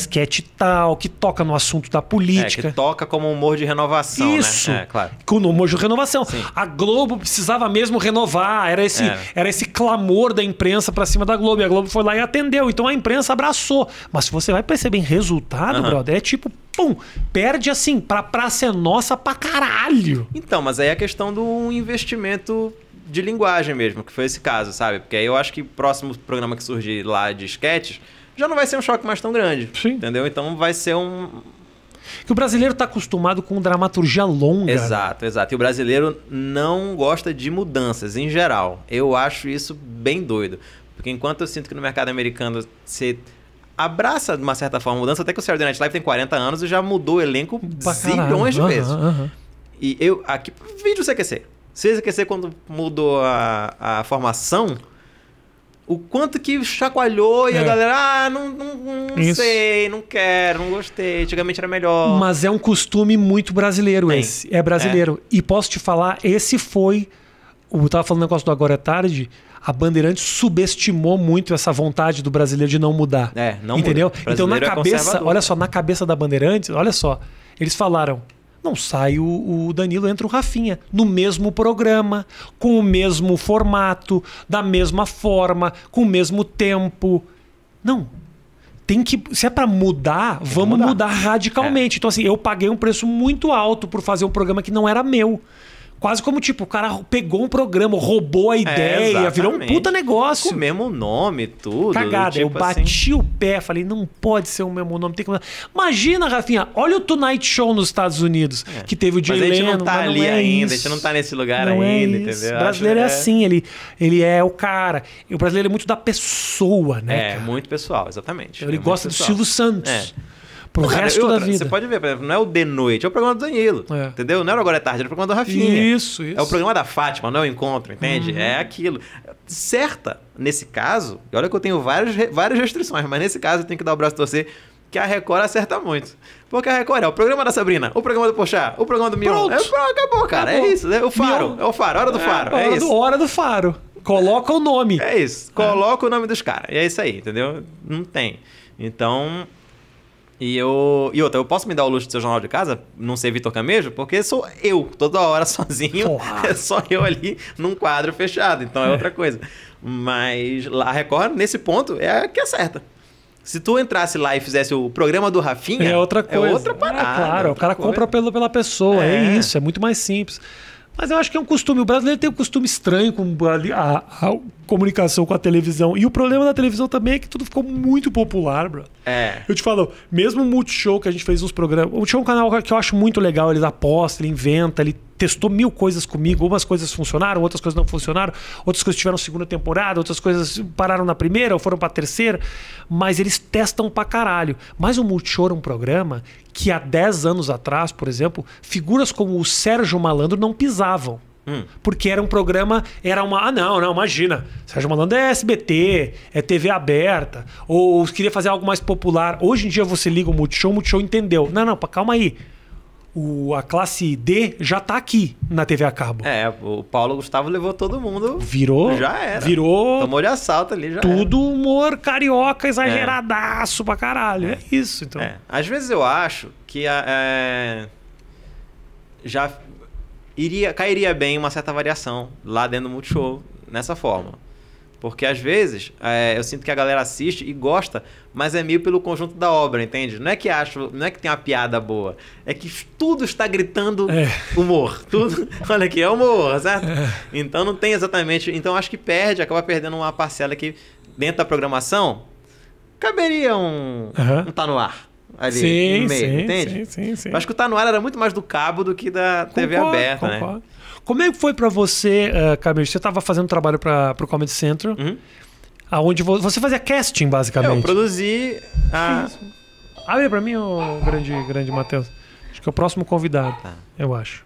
S1: tal, que toca no assunto da política. É, que
S2: toca como humor de renovação, né? Isso, né? É, claro.
S1: Com humor de renovação. Sim.
S2: A Globo
S1: precisava mesmo renovar, era esse, é. era esse clamor da imprensa para cima da Globo. E a Globo foi lá e atendeu. Então a imprensa abraçou. Mas se você vai perceber em resultado, uhum. brother, é tipo pum, perde assim, pra praça é nossa pra caralho.
S2: Então, mas aí é a questão do investimento de linguagem mesmo, que foi esse caso, sabe? Porque aí eu acho que o próximo programa que surgir lá de sketches já não vai ser um choque mais tão grande. Sim. Entendeu? Então vai ser um. Que o brasileiro está acostumado com dramaturgia longa. Exato, exato. E o brasileiro não gosta de mudanças em geral. Eu acho isso bem doido. Porque enquanto eu sinto que no mercado americano você abraça, de uma certa forma, mudança. Até que o Saturday Night Live tem 40 anos e já mudou o elenco zilhões de vezes. Uhum, uhum. E eu, aqui, vídeo CQC. CQC, quando mudou a, a formação, o quanto que chacoalhou e é. a galera, ah, não, não, não sei, não quero, não gostei, antigamente era melhor. Mas
S1: é um costume muito brasileiro esse. É brasileiro. É. E posso te falar, esse foi. Eu tava falando um negócio do Agora é Tarde a Bandeirantes subestimou muito essa vontade do brasileiro de não mudar. É,
S2: não Entendeu? Então, na é cabeça, é
S1: olha só, na cabeça da Bandeirantes, olha só, eles falaram. Não sai o, o Danilo, entra o Rafinha. No mesmo programa, com o mesmo formato, da mesma forma, com o mesmo tempo. Não, tem que. Se é para mudar, tem vamos mudar. mudar. radicalmente. É. Então, assim, eu paguei um preço muito alto por fazer um programa que não era meu. Quase como, tipo, o cara pegou um programa, roubou a é, ideia, é, virou um puta negócio. Com o
S2: mesmo nome, tudo. Cagada. Tipo eu bati
S1: assim... o pé, falei, não pode ser o mesmo nome. Tem que... Imagina, Rafinha, olha o Tonight Show nos Estados Unidos, é. que teve o Jay Leno. Mas a gente não tá ali é ainda, isso. a gente não tá nesse lugar não é ainda, entendeu? O brasileiro é acho, é assim, ele, ele é o cara. E o brasileiro é muito da pessoa, né?
S2: É, cara? muito pessoal, exatamente. Ele gosta do Silvio Santos. É pro Cara, resto outra, da vida. Você pode ver, por exemplo, não é o de noite, é o programa do Danilo. É. Entendeu? Não era é agora é tarde, era é o programa da Rafinha. Isso, isso. É o programa da Fátima, não é o encontro, entende? Uhum. É aquilo. Certa, nesse caso, olha que eu tenho várias, várias restrições, mas nesse caso eu tenho que dar o braço a torcer que a Record acerta muito. Porque a Record é o programa da Sabrina, o programa do Pochá, o programa do Mion. É, é, acabou, cara. Acabou. É isso. É o faro. Mion. É o faro. Hora do faro. É, é isso. Do, hora do faro. Coloca o nome. É isso. Coloca é. o nome dos caras. E é isso aí, entendeu? Não tem. Então, e eu. E outra, eu posso me dar o luxo de ser jornal de casa, não ser Vitor Camejo, porque sou eu, toda hora sozinho. Porra. É só eu ali num quadro fechado, então é, é outra coisa. Mas lá a Record, nesse ponto, é a que acerta. Se tu entrasse lá e fizesse o programa do Rafinha. É outra é coisa. É outra parada. É, claro, é outra
S1: o cara coisa. compra pelo, pela pessoa. É. é. isso, é muito mais simples. Mas eu acho que é um costume. O brasileiro tem um costume estranho com a, a, a comunicação com a televisão. E o problema da televisão também é que tudo ficou muito popular, bro. É. Eu te falo, mesmo o Multishow que a gente fez uns programas. O Multishow é um canal que eu acho muito legal. Ele aposta, ele inventa, ele testou mil coisas comigo. Umas coisas funcionaram, outras coisas não funcionaram, outras coisas tiveram segunda temporada, outras coisas pararam na primeira ou foram para terceira. Mas eles testam pra caralho. Mas o Multishow é um programa que há 10 anos atrás, por exemplo, figuras como o Sérgio Malandro não pisavam. Hum. Porque era um programa, era uma. Ah, não, não, imagina. Sérgio Malandro é SBT, é TV aberta, ou, ou queria fazer algo mais popular. Hoje em dia você liga o Multishow, o Multishow entendeu. Não, não, calma aí o, a classe D já está aqui na TV a cabo. É, o Paulo
S2: Gustavo levou todo mundo. Virou. Já era. Virou. Tomou de assalto ali, já Tudo era. humor carioca é. exageradaço é. pra caralho. É. é, isso, então. É. Às vezes eu acho que é, já iria, cairia bem uma certa variação lá dentro do Multishow nessa forma. Porque às vezes é, eu sinto que a galera assiste e gosta, mas é meio pelo conjunto da obra, entende? Não é que acho, não é que tem uma piada boa, é que tudo está gritando é. humor. Tudo, olha aqui, é humor, certo? É. Então não tem exatamente. Então acho que perde, acaba perdendo uma parcela que dentro da programação caberia um, uhum. um tá no ar ali sim, no meio, sim, entende? Sim, sim, sim. acho que o Tá No Ar era muito mais do cabo do que da concordo, TV aberta, né? concordo. né? Como é que foi para
S1: você, uh, eh, Camilo? Você estava fazendo trabalho para o Comedy Central, uhum. aonde você fazia casting, basicamente. Eu produzi a... Abre para mim, o grande, grande Matheus. Acho que é o próximo convidado, tá. eu acho.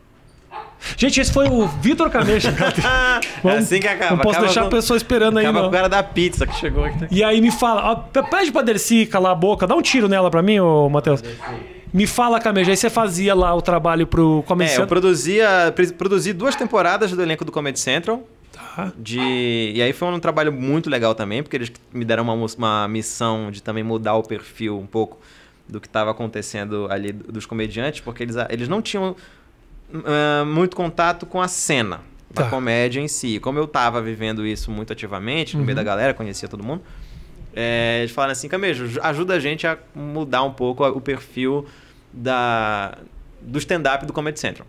S1: Gente, esse foi o Vitor Camecha.
S2: é assim que acaba. Não posso acaba deixar com, a pessoa
S1: esperando aí, não. Acaba o cara da
S2: pizza que chegou
S1: aqui. E aí me fala, ó, pede pra Dercy calar a boca, dá um tiro nela pra mim, ô Matheus. Ah, me fala, Camejo, aí você fazia lá o trabalho pro Comedy é, eu
S2: produzia, produzi duas temporadas do elenco do Comedy Central. Tá. De... E aí foi um trabalho muito legal também, porque eles me deram uma, uma missão de também mudar o perfil um pouco do que estava acontecendo ali dos comediantes, porque eles, ah, eles não tinham uh, muito contato com a cena da tá. comédia em si. Como eu estava vivendo isso muito ativamente, no uhum. meio da uhum. galera, conhecia todo mundo, é, eles falaram assim, Camejo, ajuda a gente a mudar um pouco o perfil da, do stand-up do Comedy Central.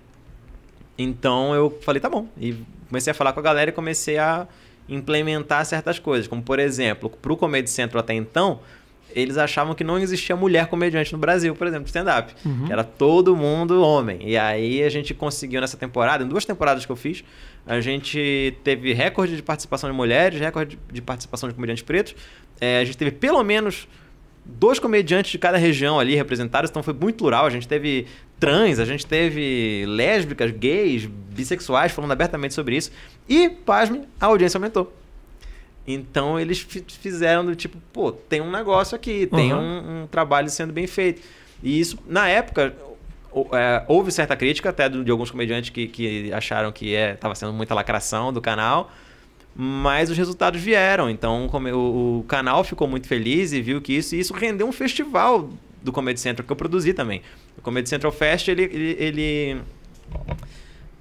S2: Então eu falei, tá bom. E comecei a falar com a galera e comecei a implementar certas coisas. Como, por exemplo, para o Comedy Central até então, eles achavam que não existia mulher comediante no Brasil, por exemplo, stand-up. Uhum. Era todo mundo homem. E aí a gente conseguiu nessa temporada, em duas temporadas que eu fiz, a gente teve recorde de participação de mulheres, recorde de participação de comediantes pretos. É, a gente teve pelo menos dois comediantes de cada região ali representados, então foi muito plural. A gente teve trans, a gente teve lésbicas, gays, bissexuais falando abertamente sobre isso. E, pasme, a audiência aumentou. Então eles fizeram do tipo, pô, tem um negócio aqui, tem uhum. um, um, trabalho sendo bem feito. E isso, na época, é, houve certa crítica até de alguns comediantes que, que acharam que estava é, sendo muita lacração do canal mas os resultados vieram. Então o, o canal ficou muito feliz e viu que isso, e isso rendeu um festival do Comedy Central que eu produzi também. O Comedy Central Fest, ele, ele, ele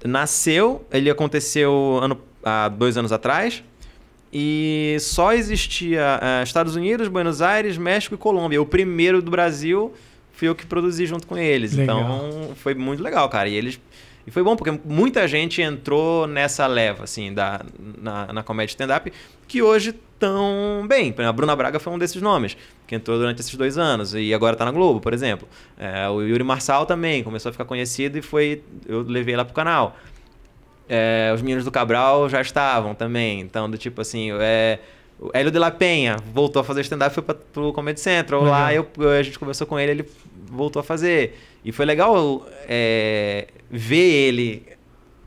S2: nasceu, ele aconteceu ano, há dois anos atrás, e só existia uh, Estados Unidos, Buenos Aires, México e Colômbia. O primeiro do Brasil fui eu que produzi junto com eles. Legal. Então foi muito legal, cara. E eles e foi bom, porque muita gente entrou nessa leva, assim, da, na, na comédia stand-up, que hoje estão bem. A Bruna Braga foi um desses nomes, que entrou durante esses dois anos e agora está na Globo, por exemplo. É, o Yuri Marçal também começou a ficar conhecido e foi. Eu levei lá pro canal. É, os meninos do Cabral já estavam também. Então, do tipo assim, é, o Hélio de la Penha voltou a fazer stand-up, foi pra, pro Comedy Central. Uhum. Lá eu, a gente conversou com ele, ele voltou a fazer. E foi legal é, ver ele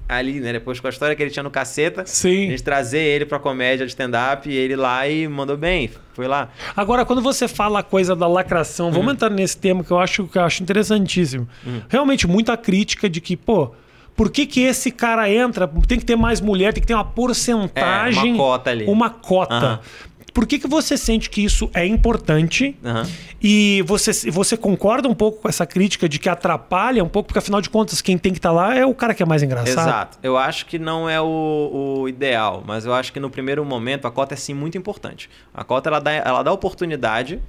S2: ali, né? Depois com a história que ele tinha no caceta, Sim. a gente trazer ele pra comédia de stand-up e ele lá e mandou bem, foi lá. Agora, quando você fala a coisa da lacração, uhum. vamos hum.
S1: entrar nesse tema que eu acho, que eu acho interessantíssimo. Hum. Realmente, muita crítica de que, pô, por que, que esse cara entra? Tem que ter mais mulher, tem que ter uma porcentagem. É, uma cota ali. Uma cota. Uhum. Por que, que você sente que isso é importante? Uhum. E você, você concorda um pouco com essa crítica de que atrapalha um pouco? Porque afinal de contas, quem tem que estar tá lá é o cara que é mais engraçado. Exato.
S2: Eu acho que não é o, o, ideal, mas eu acho que no primeiro momento a cota é sim muito importante. A cota ela dá, ela dá oportunidade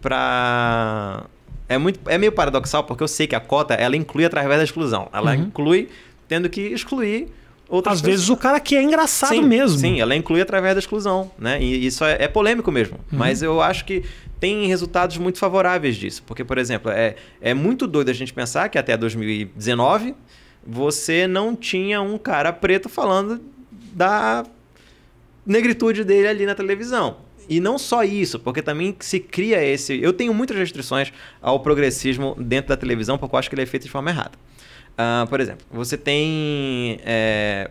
S2: para. É, muito, é meio paradoxal porque eu sei que a cota ela inclui através da exclusão. Ela uhum. inclui tendo que excluir outras Às vezes o
S1: cara que é engraçado sim, mesmo. Sim,
S2: ela é inclui através da exclusão, né? E isso é, é polêmico mesmo. Uhum. Mas eu acho que tem resultados muito favoráveis disso. Porque, por exemplo, é, é muito doido a gente pensar que até 2019 você não tinha um cara preto falando da negritude dele ali na televisão. E não só isso, porque também se cria esse. Eu tenho muitas restrições ao progressismo dentro da televisão, porque eu acho que ele é feito de forma errada. Uh, por exemplo, você tem. É,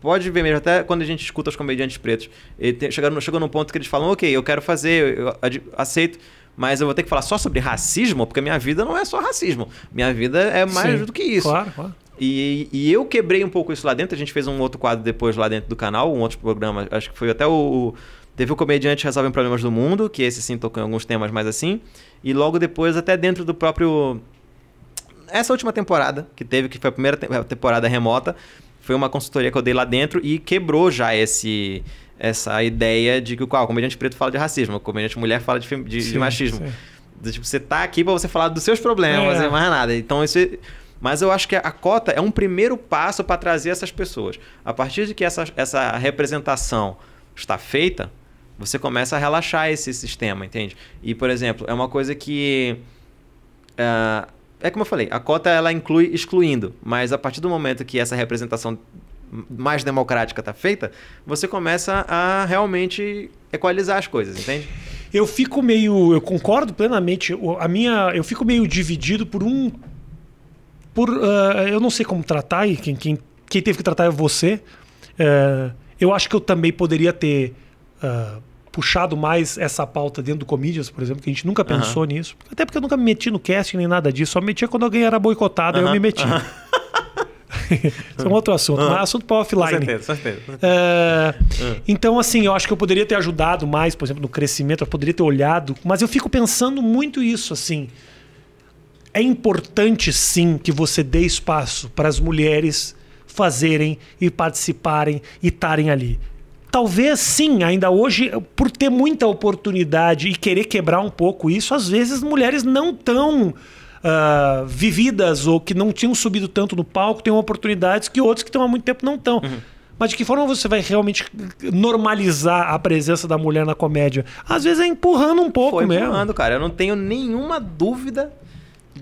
S2: pode ver mesmo, até quando a gente escuta os comediantes pretos, ele chegou, chegou num ponto que eles falam: ok, eu quero fazer, eu, eu aceito mas eu vou ter que falar só sobre racismo, porque minha vida não é só racismo. Minha vida é mais Sim, do que isso. Claro, claro. E, e, eu quebrei um pouco isso lá dentro. A gente fez um outro quadro depois lá dentro do canal, um outro programa. Acho que foi até o. Teve o Comediante Resolvem Problemas do Mundo, que esse sim tocou em alguns temas mais assim. E logo depois, até dentro do próprio essa última temporada que teve, que foi a primeira eh, temporada remota, foi uma consultoria que eu dei lá dentro e quebrou já esse essa ideia de que ah, o comediante preto fala de racismo, o comediante mulher fala de, de, sim, de machismo. Do, tipo, você tá aqui para você falar dos seus problemas, é. e mais nada. Então isso mas eu acho que a cota é um primeiro passo para trazer essas pessoas. A partir de que essa, essa representação está feita, você começa a relaxar esse sistema, entende? E, por exemplo, é uma coisa que. Uh, é como eu falei, a cota ela inclui excluindo, mas a partir do momento que essa representação mais democrática está feita, você começa a realmente equalizar as coisas, entende?
S1: Eu fico meio, eu concordo plenamente. A minha, eu fico meio dividido por um, por uh, eu não sei como tratar e quem, quem, quem teve que tratar é você. Uh, eu acho que eu também poderia ter uh, puxado mais essa pauta dentro do Comedians, por exemplo, que a gente nunca pensou uhum. nisso. Até porque eu nunca me meti no casting nem nada disso, só me metia quando alguém era boicotado, uhum. eu me meti. Uhum. Isso é um outro assunto, uhum. mas é assunto para offline. Com certeza, certeza. É, uhum. Então, assim, eu acho que eu poderia ter ajudado mais, por exemplo, no crescimento, eu poderia ter olhado, mas eu fico pensando muito isso, assim. É importante, sim, que você dê espaço para as mulheres fazerem e participarem e estarem ali talvez sim, ainda hoje, por ter muita oportunidade e querer quebrar um pouco isso, às vezes mulheres não tão. Uh, vividas ou que não tinham subido tanto no palco têm oportunidades que outros que estão há muito tempo não estão. Uhum. Mas de que forma você vai realmente normalizar a presença da mulher na comédia? Às vezes é empurrando um pouco Foi mesmo. empurrando, cara.
S2: Eu não tenho nenhuma dúvida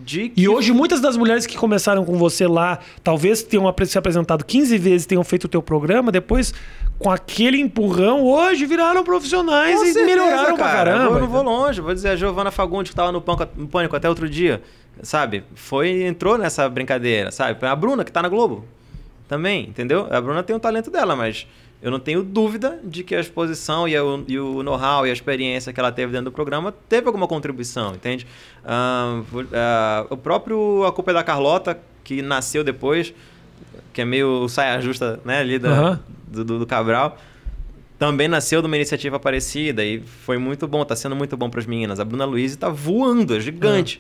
S2: de
S1: que... E hoje muitas das mulheres que começaram com você lá, talvez tenham se apresentado 15 vezes, tenham feito o teu programa, depois com aquele empurrão, hoje viraram profissionais com e certeza, melhoraram cara. pra caramba. Eu não
S2: vou longe, vou dizer, a Giovana Fagundes que tava no Pânico até outro dia, sabe? Foi, entrou nessa brincadeira, sabe? A Bruna, que tá na Globo, também, entendeu? A Bruna tem o talento dela, mas eu não tenho dúvida de que a exposição e, a, e o know-how e a experiência que ela teve dentro do programa teve alguma contribuição, entende? Uh, uh, o próprio A Culpa é da Carlota, que nasceu depois, que é meio o saia justa né, ali da, uhum. do, do, do, Cabral, também nasceu de uma iniciativa parecida e foi muito bom, está sendo muito bom para as meninas. A Bruna Luiz está voando, é gigante.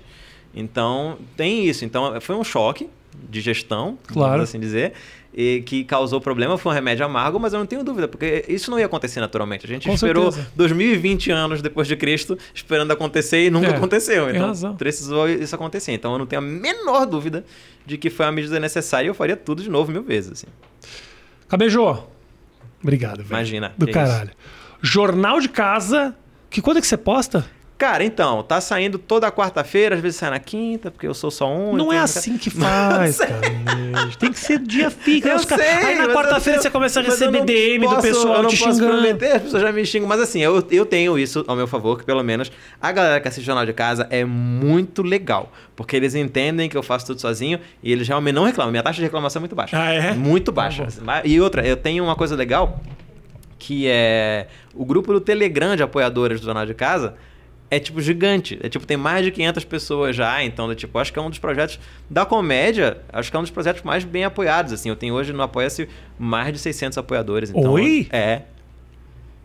S2: Uhum. Então, tem isso. Então, foi um choque de gestão, claro. assim dizer e que causou problema foi um remédio amargo, mas eu não tenho dúvida, porque isso não ia acontecer naturalmente. A gente Com esperou certeza. 2020 anos depois de Cristo esperando acontecer e nunca é, aconteceu. Então, razão. precisou isso acontecer. Então, eu não tenho a menor dúvida de que foi a medida necessária e eu faria tudo de novo mil vezes. Assim. Cabejô. Obrigado, velho. Imagina. Do é caralho.
S1: Isso. Jornal de Casa. Que quando é que você posta?
S2: Cara, então, tá saindo toda quarta-feira, às vezes sai na quinta, porque eu sou só um. Não é assim
S1: que faz, cara.
S2: Tem que ser dia fixo. Eu sei, Aí na quarta-feira você começa a receber DM posso, do pessoal eu não te posso xingando. prometer, as pessoas já me xingam. Mas assim, eu, eu tenho isso ao meu favor, que pelo menos a galera que assiste o Jornal de Casa é muito legal. Porque eles entendem que eu faço tudo sozinho e eles realmente não reclamam. Minha taxa de reclamação é muito baixa. Ah, é? Muito tá baixa. Ah, e outra, eu tenho uma coisa legal, que é o grupo do Telegram de apoiadores do Jornal de Casa é tipo gigante. É tipo, tem mais de 500 pessoas já, então, é, tipo, acho que é um dos projetos da comédia, acho que é um dos projetos mais bem apoiados, assim. Eu tenho hoje no Apoia-se mais de 600 apoiadores, então. Oi? É.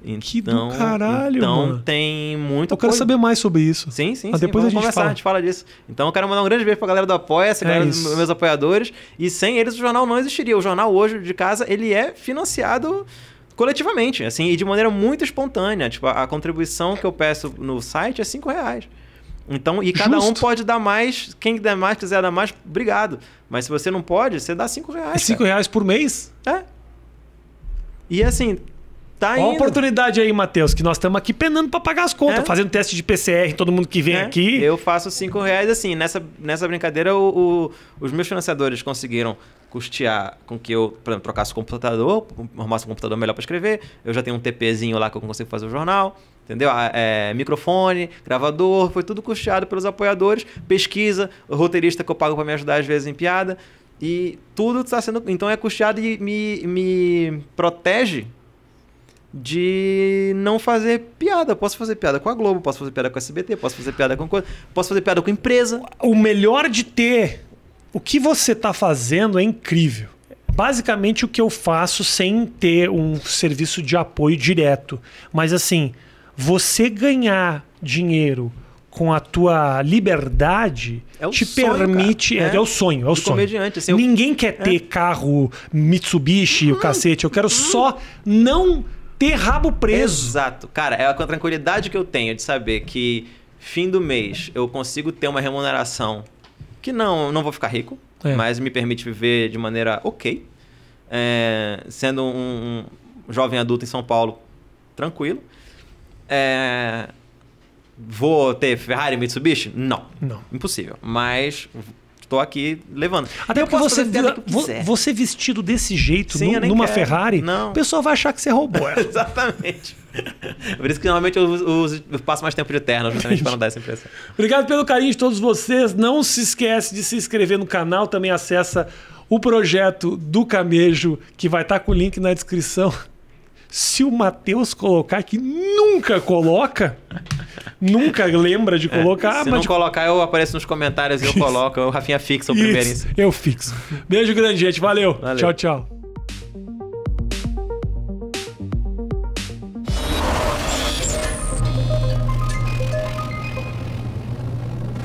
S2: Então, que do então, caralho, Então mano. tem muito...
S1: Eu quero saber mais sobre isso.
S2: Sim, sim, ah, sim. Depois Vamos a gente conversar, fala. a gente fala disso. Então eu quero mandar um grande beijo pra galera do Apoia-se, é galera isso. dos meus apoiadores. E sem eles o jornal não existiria. O jornal hoje de casa, ele é financiado coletivamente, assim, e de maneira muito espontânea. Tipo, a, a contribuição que eu peço no site é 5 reais. Então, e cada Justo. um pode dar mais. Quem der mais, quiser dar mais, obrigado. Mas se você não pode, você dá 5 reais.
S1: 5 é reais por mês? É. E assim, Tá Olha a oportunidade aí, Matheus, que nós estamos aqui penando para pagar as contas, é. fazendo
S2: teste de PCR, todo mundo que vem é. aqui. Eu faço cinco reais assim. Nessa, nessa brincadeira, o, o, os meus financiadores conseguiram custear com que eu, por exemplo, trocasse o computador, arrumasse um computador melhor para escrever, eu já tenho um TPzinho lá que eu consigo fazer o jornal, entendeu? Ah, é, microfone, gravador, foi tudo custeado pelos apoiadores, pesquisa, roteirista que eu pago para me ajudar às vezes em piada, e tudo está sendo. Então é custeado e me, me protege de não fazer piada. Posso fazer piada com a Globo, posso fazer piada com a SBT, posso fazer piada com coisa, posso fazer piada com empresa. O melhor de ter
S1: o que você está fazendo é incrível. Basicamente o que eu faço sem ter um serviço de apoio direto. Mas assim, você ganhar dinheiro com a tua liberdade é te sonho, permite. É, é, é, o sonho, é o sonho. Comediante, assim, Ninguém eu... quer é. ter é. carro Mitsubishi, e o uhum. cacete. Eu quero só uhum. não ter rabo preso.
S2: Exato. Cara, é a tranquilidade que eu tenho de saber que fim do mês eu consigo ter uma remuneração que não, não vou ficar rico, é. mas me permite viver de maneira ok. É, sendo um, um, jovem adulto em São Paulo, tranquilo. É, vou ter Ferrari, Mitsubishi? Não. Não. Impossível. Mas Estou aqui levando. Até porque você,
S1: você vestido desse jeito, Sim, numa quero. Ferrari, não. o pessoal vai achar que você roubou.
S2: Exatamente. Por isso que normalmente eu, uso, eu, passo mais tempo de terno, justamente para não dar essa impressão. Obrigado
S1: pelo carinho de todos vocês. Não se esquece de se inscrever no canal. Também acessa o projeto do Camejo, que vai estar tá com o link na descrição se o Matheus colocar, que nunca coloca, nunca lembra de é, colocar. É, se não de...
S2: colocar, eu apareço nos comentários e eu coloco. O Rafinha fixa o primeiro. Isso, eu fixo. Beijo grande, gente. Valeu. Valeu. Tchau,
S1: tchau.